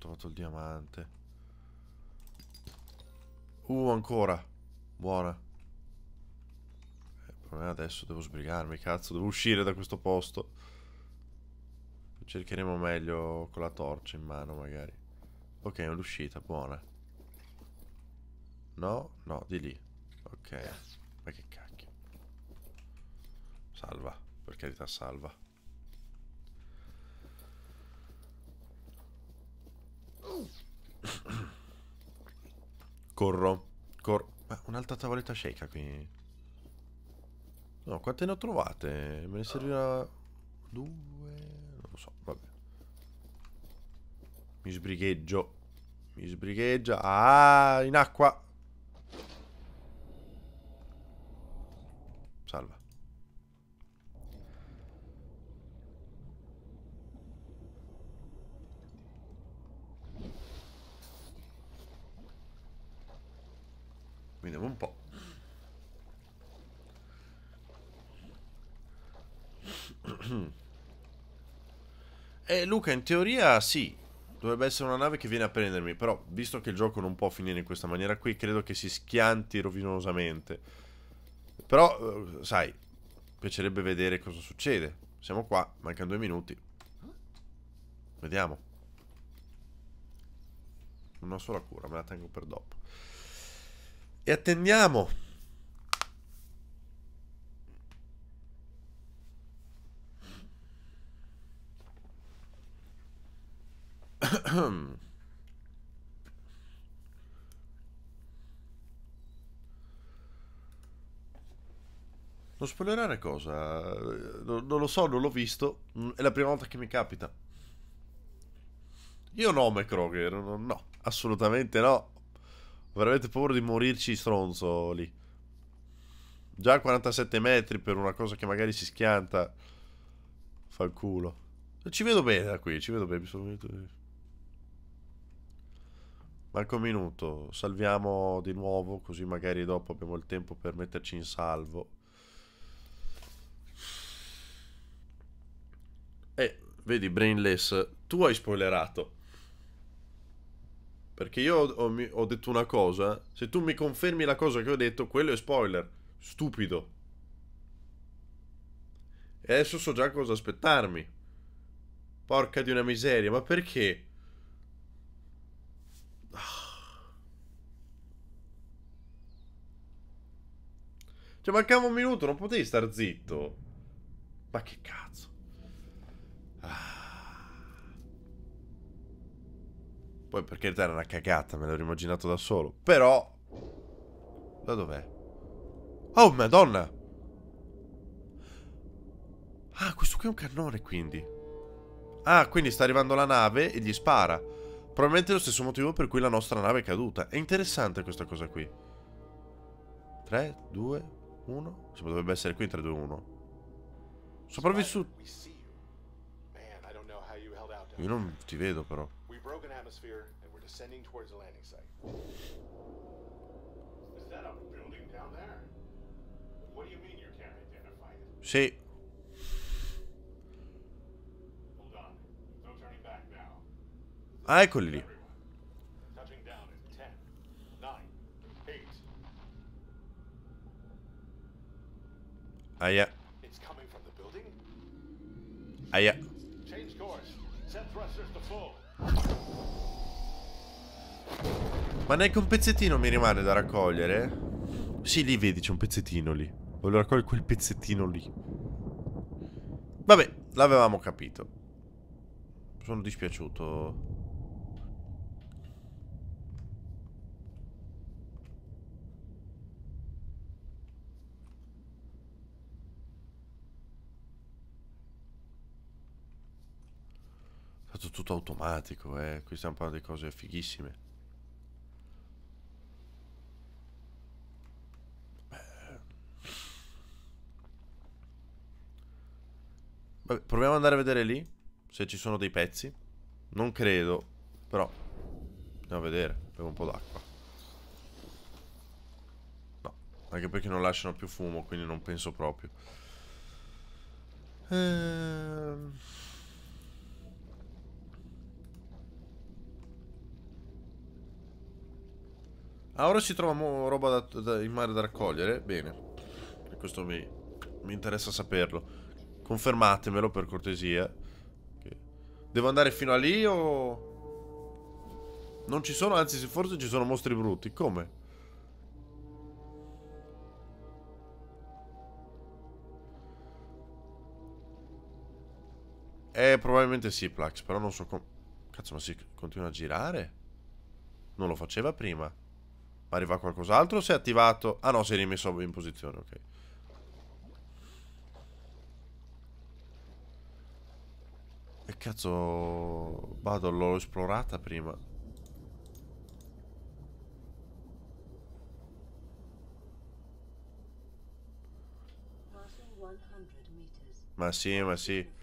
trovato il diamante. Uh, ancora. Buona. Il eh, problema adesso devo sbrigarmi, cazzo. Devo uscire da questo posto. Cercheremo meglio con la torcia in mano, magari. Ok, è un'uscita, buona. No, no, di lì. Ok. Ma che cacchio. Salva, per carità, salva. Corro. Corro. un'altra tavoletta cieca qui. No, quante ne ho trovate? Me ne servirà... Due... Non lo so, vabbè. Mi sbricheggio. Mi sbrigheggia. Ah, in acqua. Vediamo un po'. E eh, Luca, in teoria sì, dovrebbe essere una nave che viene a prendermi, però visto che il gioco non può finire in questa maniera qui, credo che si schianti rovinosamente. Però, eh, sai, piacerebbe vedere cosa succede. Siamo qua, mancano due minuti. Vediamo. Non ho solo cura, me la tengo per dopo e attendiamo. Non spoilerare cosa? Non, lo so, non l'ho visto. Mm, è la prima volta che mi capita. Io no, McCroger. No, assolutamente no. Veramente paura di morirci stronzo lì. Già 47 metri per una cosa che magari si schianta. Fa il culo. Ci vedo bene da qui, ci vedo bene. Manca un minuto. Salviamo di nuovo, così magari dopo abbiamo il tempo per metterci in salvo. E, eh, vedi, Brainless, tu hai spoilerato. Perché io ho, ho, detto una cosa. Se tu mi confermi la cosa che ho detto, quello è spoiler. Stupido. E adesso so già cosa aspettarmi. Porca di una miseria, ma perché? Cioè, mancava un minuto, non potevi star zitto. Ma che cazzo. Poi per carità era una cagata, me l'ero immaginato da solo. Però... Da dov'è? Oh, madonna! Ah, questo qui è un cannone, quindi. Ah, quindi sta arrivando la nave e gli spara. Probabilmente è lo stesso motivo per cui la nostra nave è caduta. È interessante questa cosa qui. 3, 2, 1. Sì, dovrebbe essere qui 3, 2, 1. Sopravvissuto. Io non ti vedo, però. broken atmosphere, and we're descending towards the landing site. Is that a building down there? What do you mean you can't identify it? Hold on. No turning back now. Ah, yeah. It's coming from the building? Ah, yeah. Change course. Set thrusters to full. Ma neanche un pezzettino mi rimane da raccogliere? Sì, lì vedi, c'è un pezzettino lì. Voglio raccogliere quel pezzettino lì. Vabbè, l'avevamo capito. Sono dispiaciuto. È stato tutto automatico, eh. Qui stiamo parlando di cose fighissime. Proviamo ad andare a vedere lì Se ci sono dei pezzi Non credo Però Andiamo a vedere Bevo un po' d'acqua No Anche perché non lasciano più fumo Quindi non penso proprio Ehm Ah, ora si trova roba da, da, in mare da raccogliere? Bene. Questo mi, mi interessa saperlo. Confermatemelo per cortesia. Devo andare fino a lì o... Non ci sono, anzi forse ci sono mostri brutti. Come? Eh, probabilmente sì, Plax, però non so come... Cazzo, ma si continua a girare? Non lo faceva prima. Ma arriva qualcos'altro o si è attivato? Ah no, si è rimesso in posizione, ok. Cazzo, vado, l'ho esplorata prima. Ma sì, ma sì.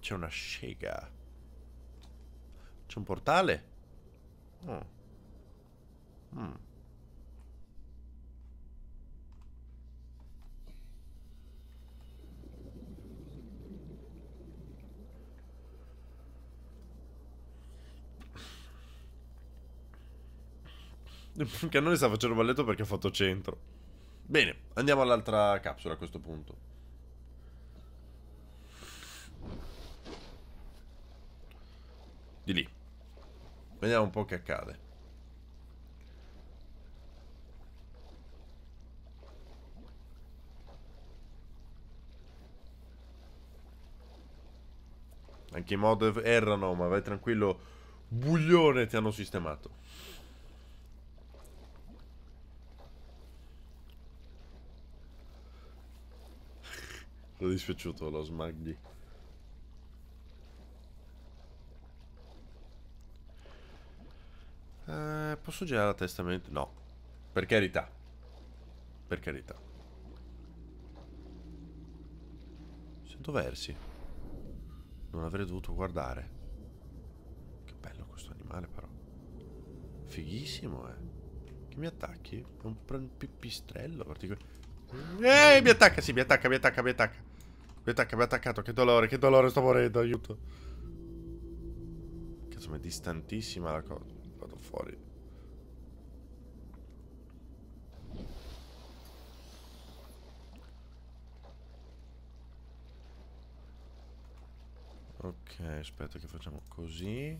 C'è una scega. C'è un portale? Oh. Mm. Perché non sta facendo balletto perché ha fatto centro. Bene, andiamo all'altra capsula a questo punto. Di lì. Vediamo un po' che accade. Anche i mod errano, ma vai tranquillo. Buglione ti hanno sistemato. Sono dispiaciuto lo smagli. Eh, posso girare la testa? No. Per carità. Per carità. Sento versi. Non avrei dovuto guardare. Che bello questo animale però. Fighissimo, eh. Che mi attacchi? È un pipistrello particolare. Ehi, mi attacca, sì, mi attacca, mi attacca, mi attacca. Mi attacca, mi ha attaccato. Che dolore, che dolore, sto morendo, aiuto. Cazzo, ma è distantissima la cosa fuori. Ok, aspetta che facciamo così.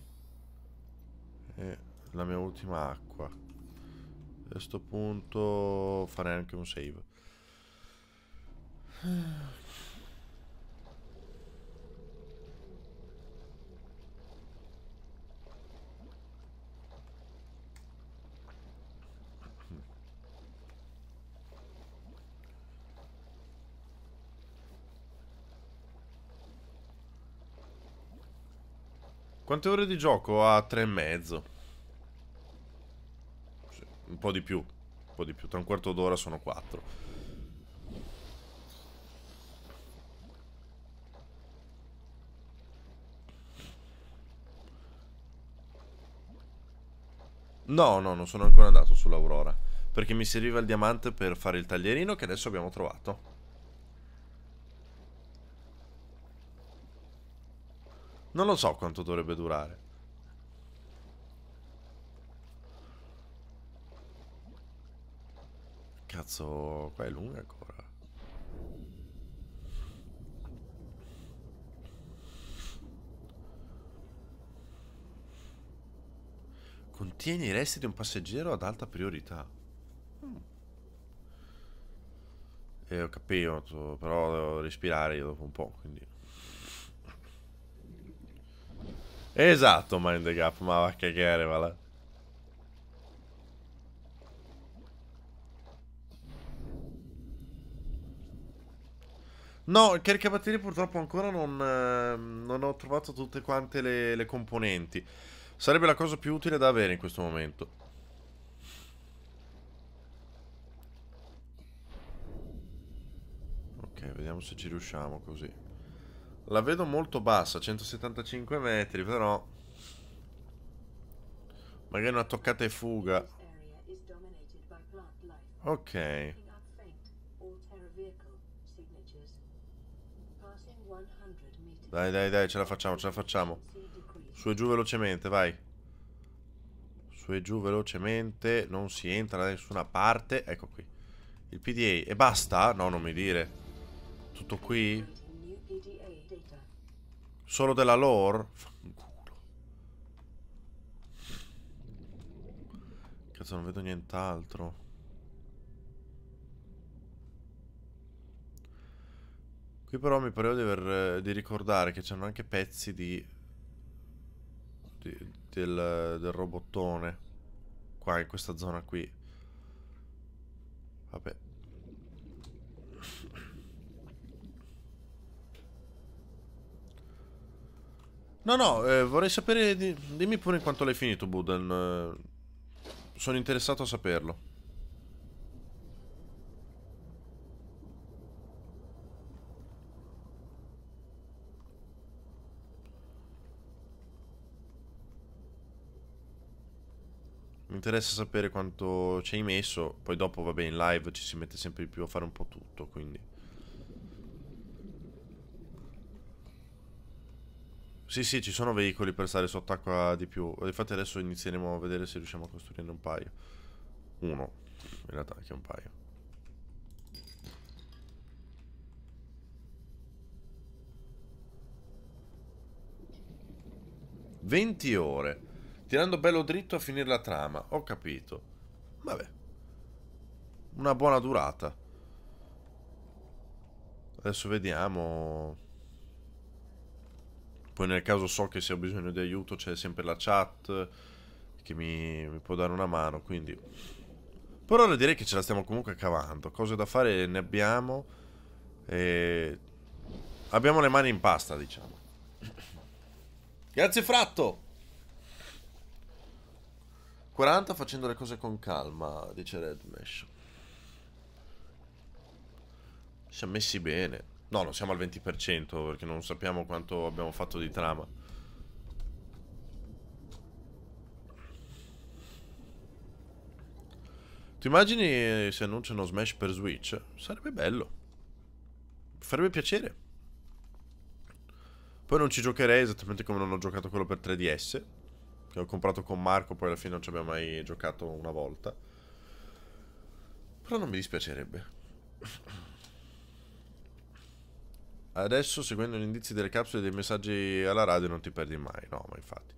E la mia ultima acqua. A questo punto farei anche un save. Quante ore di gioco ha? Tre e mezzo. Un po' di più. Un po' di più. Tra un quarto d'ora sono quattro. No, no, non sono ancora andato sull'Aurora. Perché mi serviva il diamante per fare il taglierino che adesso abbiamo trovato. Non lo so quanto dovrebbe durare. Cazzo, qua è lunga ancora. Contiene i resti di un passeggero ad alta priorità. Mm. Eh, ho capito, però devo respirare io dopo un po', quindi... Esatto, mind the gap, ma va a cagare, va là. No, il caricabatterie purtroppo ancora non, eh, non, ho trovato tutte quante le, le componenti. Sarebbe la cosa più utile da avere in questo momento. Ok, vediamo se ci riusciamo così. La vedo molto bassa, 175 metri, però... Magari una toccata e fuga. Ok. Dai, dai, dai, ce la facciamo, ce la facciamo. Su e giù velocemente, vai. Su e giù velocemente, non si entra da nessuna parte. Ecco qui. Il PDA. E basta? No, non mi dire. Tutto qui? Solo della lore? Fanculo. Cazzo, non vedo nient'altro. Qui però mi pareva di, aver, eh, di ricordare che c'erano anche pezzi di... di del, del robottone. Qua, in questa zona qui. Vabbè. No, no, eh, vorrei sapere... Di... Dimmi pure in quanto l'hai finito, Budden. Eh, sono interessato a saperlo. Mi interessa sapere quanto ci hai messo, poi dopo, vabbè, in live ci si mette sempre di più a fare un po' tutto, quindi... Sì, sì, ci sono veicoli per stare sott'acqua di più. Infatti adesso inizieremo a vedere se riusciamo a costruirne un paio. Uno, in realtà anche un paio. Venti ore. Tirando bello dritto a finire la trama. Ho capito. Vabbè. Una buona durata. Adesso vediamo... Poi nel caso so che se ho bisogno di aiuto c'è sempre la chat che mi, mi, può dare una mano, quindi... Per ora direi che ce la stiamo comunque cavando. Cose da fare ne abbiamo. E... Abbiamo le mani in pasta, diciamo. Grazie Fratto! 40 facendo le cose con calma, dice Red Mesh. Ci ha messi bene. No, non siamo al 20% perché non sappiamo quanto abbiamo fatto di trama. Ti immagini eh, se annunciano Smash per Switch? Sarebbe bello. Farebbe piacere. Poi non ci giocherei esattamente come non ho giocato quello per 3DS. Che ho comprato con Marco, poi alla fine non ci abbiamo mai giocato una volta. Però non mi dispiacerebbe. Adesso, seguendo gli indizi delle capsule e dei messaggi alla radio, non ti perdi mai. No, ma infatti.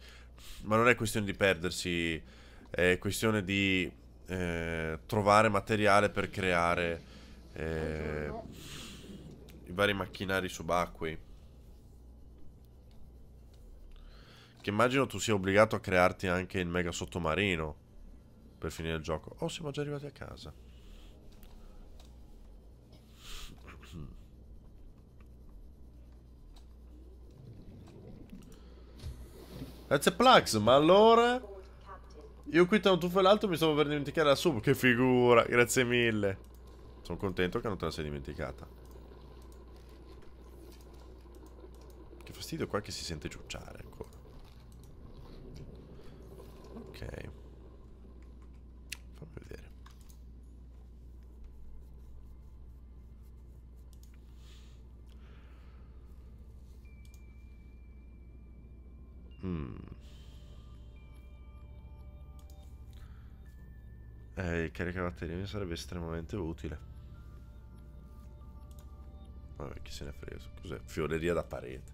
Ma non è questione di perdersi, è questione di eh, trovare materiale per creare eh, i vari macchinari subacquei. Che immagino tu sia obbligato a crearti anche il mega sottomarino per finire il gioco. Oh, siamo già arrivati a casa. Grazie Plax, ma allora... Io qui tra un tuffo e l'altro mi stavo per dimenticare la sub. Che figura, grazie mille. Sono contento che non te la sei dimenticata. Che fastidio qua che si sente giucciare ancora. Ok. Hmm. Eh, il caricabatterie mi sarebbe estremamente utile. Vabbè, chi se ne frega, cos'è? Fioreria da parete.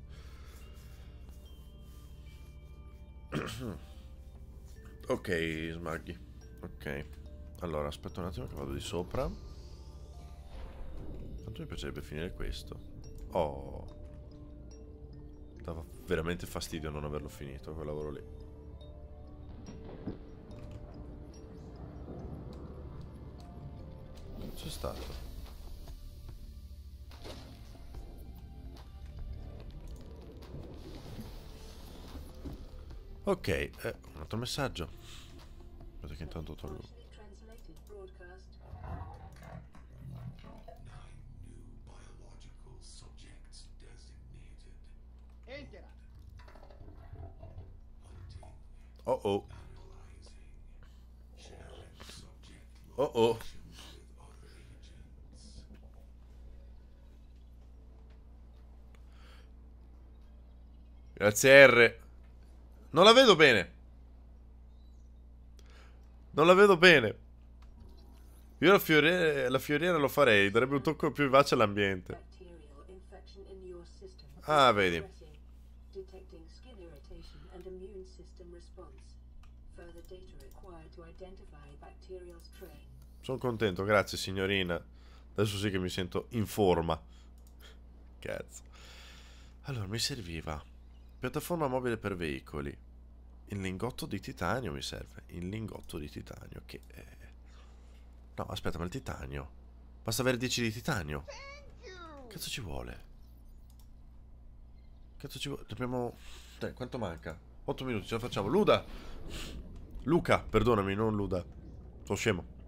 ok, smaghi. Ok. Allora, aspetta un attimo che vado di sopra. Tanto mi piacerebbe finire questo. Oh. Davvero veramente fastidio non averlo finito quel lavoro lì. C'è stato. Ok, eh, un altro messaggio. Aspetta che intanto tolgo. Oh oh. Grazie R. Non la vedo bene. Non la vedo bene. Io la fioriera, la fioriera lo farei, darebbe un tocco più vivace all'ambiente. Ah, vedi. Detecting skin irritation and immune system response. Further data required to identify bacterial sono contento, grazie signorina. Adesso sì che mi sento in forma. Cazzo. Allora, mi serviva. Piattaforma mobile per veicoli. Il lingotto di titanio mi serve. Il lingotto di titanio che... È... No, aspetta, ma il titanio. Basta avere 10 di titanio. Cazzo ci vuole? Cazzo ci vuole? Dobbiamo... Dai, quanto manca? 8 minuti, ce la facciamo. Luda! Luca, perdonami, non Luda. Sono scemo.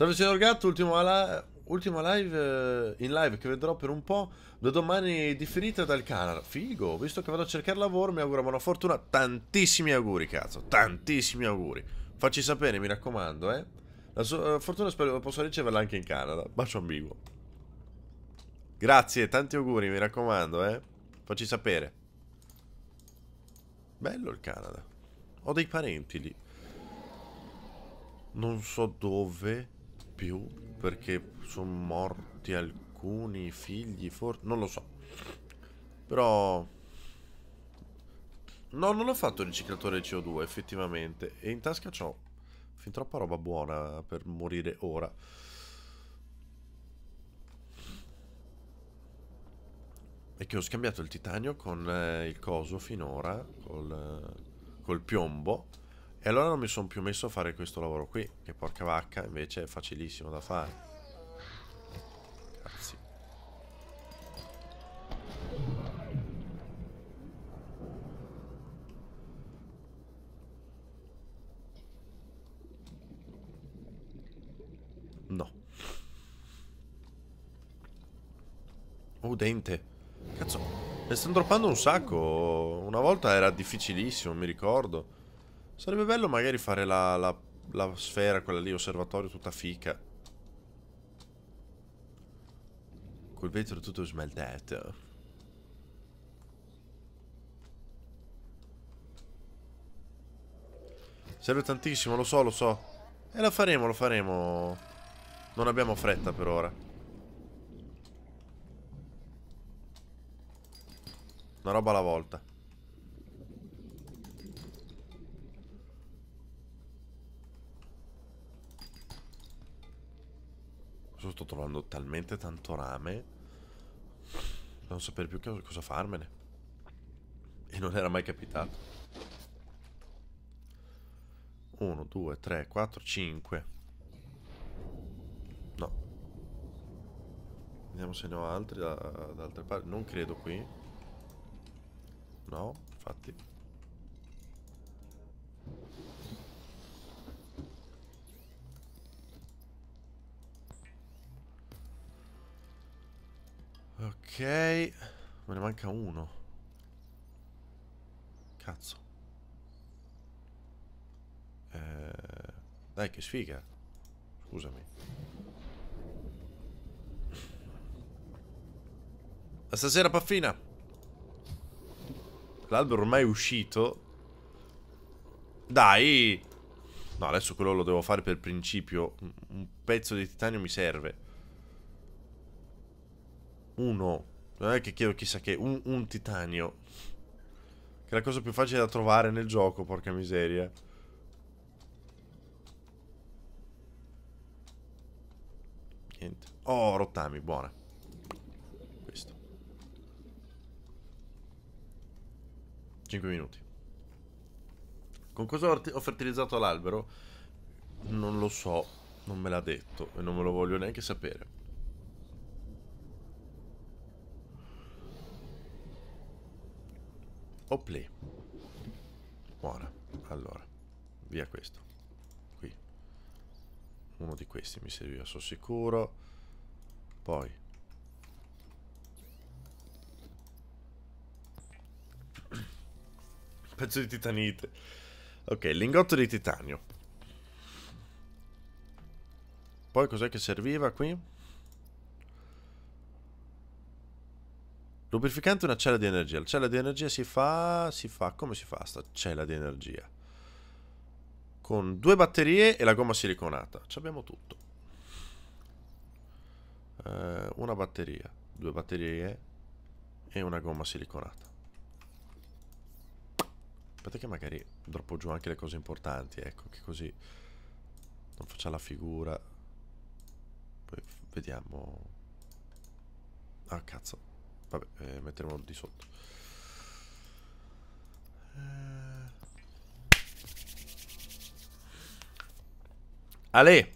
Salve signor Gatto, ultima, ultima live eh, in live che vedrò per un po'. Da domani differita dal Canada. Figo, visto che vado a cercare lavoro, mi auguro buona fortuna. Tantissimi auguri, cazzo. Tantissimi auguri. Facci sapere, mi raccomando, eh. La so eh, fortuna spero possa riceverla anche in Canada. Bacio ambiguo. Grazie, tanti auguri, mi raccomando, eh. Facci sapere. Bello il Canada. Ho dei parenti lì. Non so dove più perché sono morti alcuni figli, forse, non lo so. Però... No, non ho fatto il riciclatore CO2, effettivamente. E in tasca ho fin troppa roba buona per morire ora. E che ho scambiato il titanio con eh, il coso finora, col, eh, col piombo. E allora non mi sono più messo a fare questo lavoro qui, che porca vacca, invece è facilissimo da fare. Cazzi. No. Oh, dente. Cazzo, ne stanno droppando un sacco. Una volta era difficilissimo, mi ricordo. Sarebbe bello magari fare la, la, la sfera, quella lì, osservatorio, tutta fica. Col vetro tutto smaltato. Serve tantissimo, lo so, lo so. E la faremo, lo faremo. Non abbiamo fretta per ora. Una roba alla volta. Sto trovando talmente tanto rame da non sapere più cosa farmene. E non era mai capitato. 1, 2, 3, 4, 5. No. Vediamo se ne ho altri da, da altre parti. Non credo qui. No, infatti. Ok, me ne manca uno. Cazzo. Eh, dai, che sfiga. Scusami. A stasera, Paffina. L'albero ormai è uscito. Dai! No, adesso quello lo devo fare per principio. Un pezzo di titanio mi serve uno, non è che chiedo chissà che, un, un titanio. Che è la cosa più facile da trovare nel gioco, porca miseria. Niente. Oh, rottami, buona. Questo. 5 minuti. Con cosa ho fertilizzato l'albero? Non lo so, non me l'ha detto e non me lo voglio neanche sapere. Oplè. Buona. Allora, via questo. Qui. Uno di questi mi serviva, sono sicuro. Poi. Pezzo di titanite. Ok, lingotto di titanio. Poi cos'è che serviva qui? Lubrificante è una cella di energia. La cella di energia si fa... si fa... come si fa sta cella di energia? Con due batterie e la gomma siliconata. Ci abbiamo tutto. Eh, una batteria, due batterie e una gomma siliconata. Aspetta che magari droppo giù anche le cose importanti, ecco, che così non faccia la figura. Poi vediamo... Ah, cazzo. Vabbè, eh, metteremo di sotto. Eh. Ale,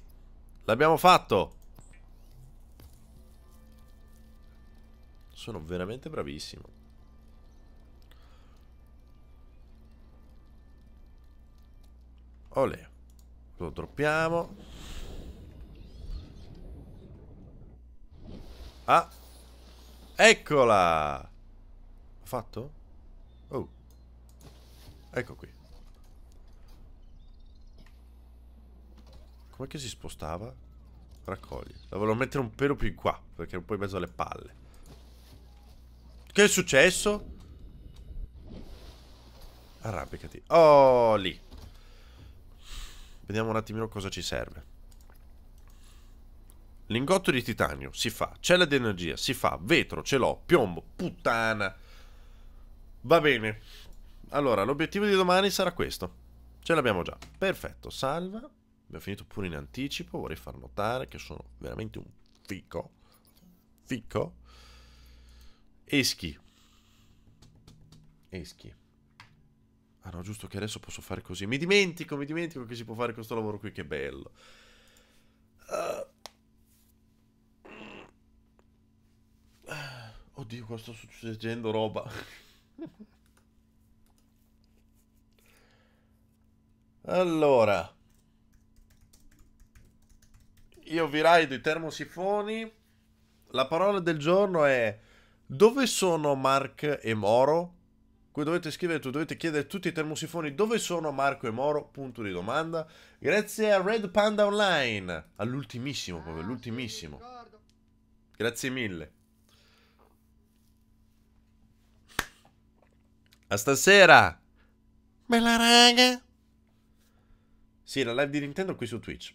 l'abbiamo fatto. Sono veramente bravissimo. Olè. Lo droppiamo. Ah. Eccola! Ho fatto? Oh. Ecco qui. Com'è che si spostava? Raccogli. La volevo mettere un pelo più in qua, perché ero poi in mezzo alle palle. Che è successo? Arrampicati. Oh, lì. Vediamo un attimino cosa ci serve. Lingotto di titanio, si fa. Cella di energia, si fa. Vetro, ce l'ho. Piombo, puttana. Va bene. Allora, l'obiettivo di domani sarà questo. Ce l'abbiamo già. Perfetto, salva. Abbiamo finito pure in anticipo. Vorrei far notare che sono veramente un fico. Fico. Eschi. Eschi. Ah no, giusto che adesso posso fare così. Mi dimentico, mi dimentico che si può fare questo lavoro qui, che bello. Uh. Oddio, qua sta succedendo, roba. allora. Io vi raido i termosifoni. La parola del giorno è... Dove sono Mark e Moro? Qui dovete scrivere, dovete chiedere a tutti i termosifoni dove sono Marco e Moro, punto di domanda. Grazie a Red Panda Online, all'ultimissimo proprio, all'ultimissimo. Grazie mille. A stasera! Bella raga! Sì, la live di Nintendo qui su Twitch.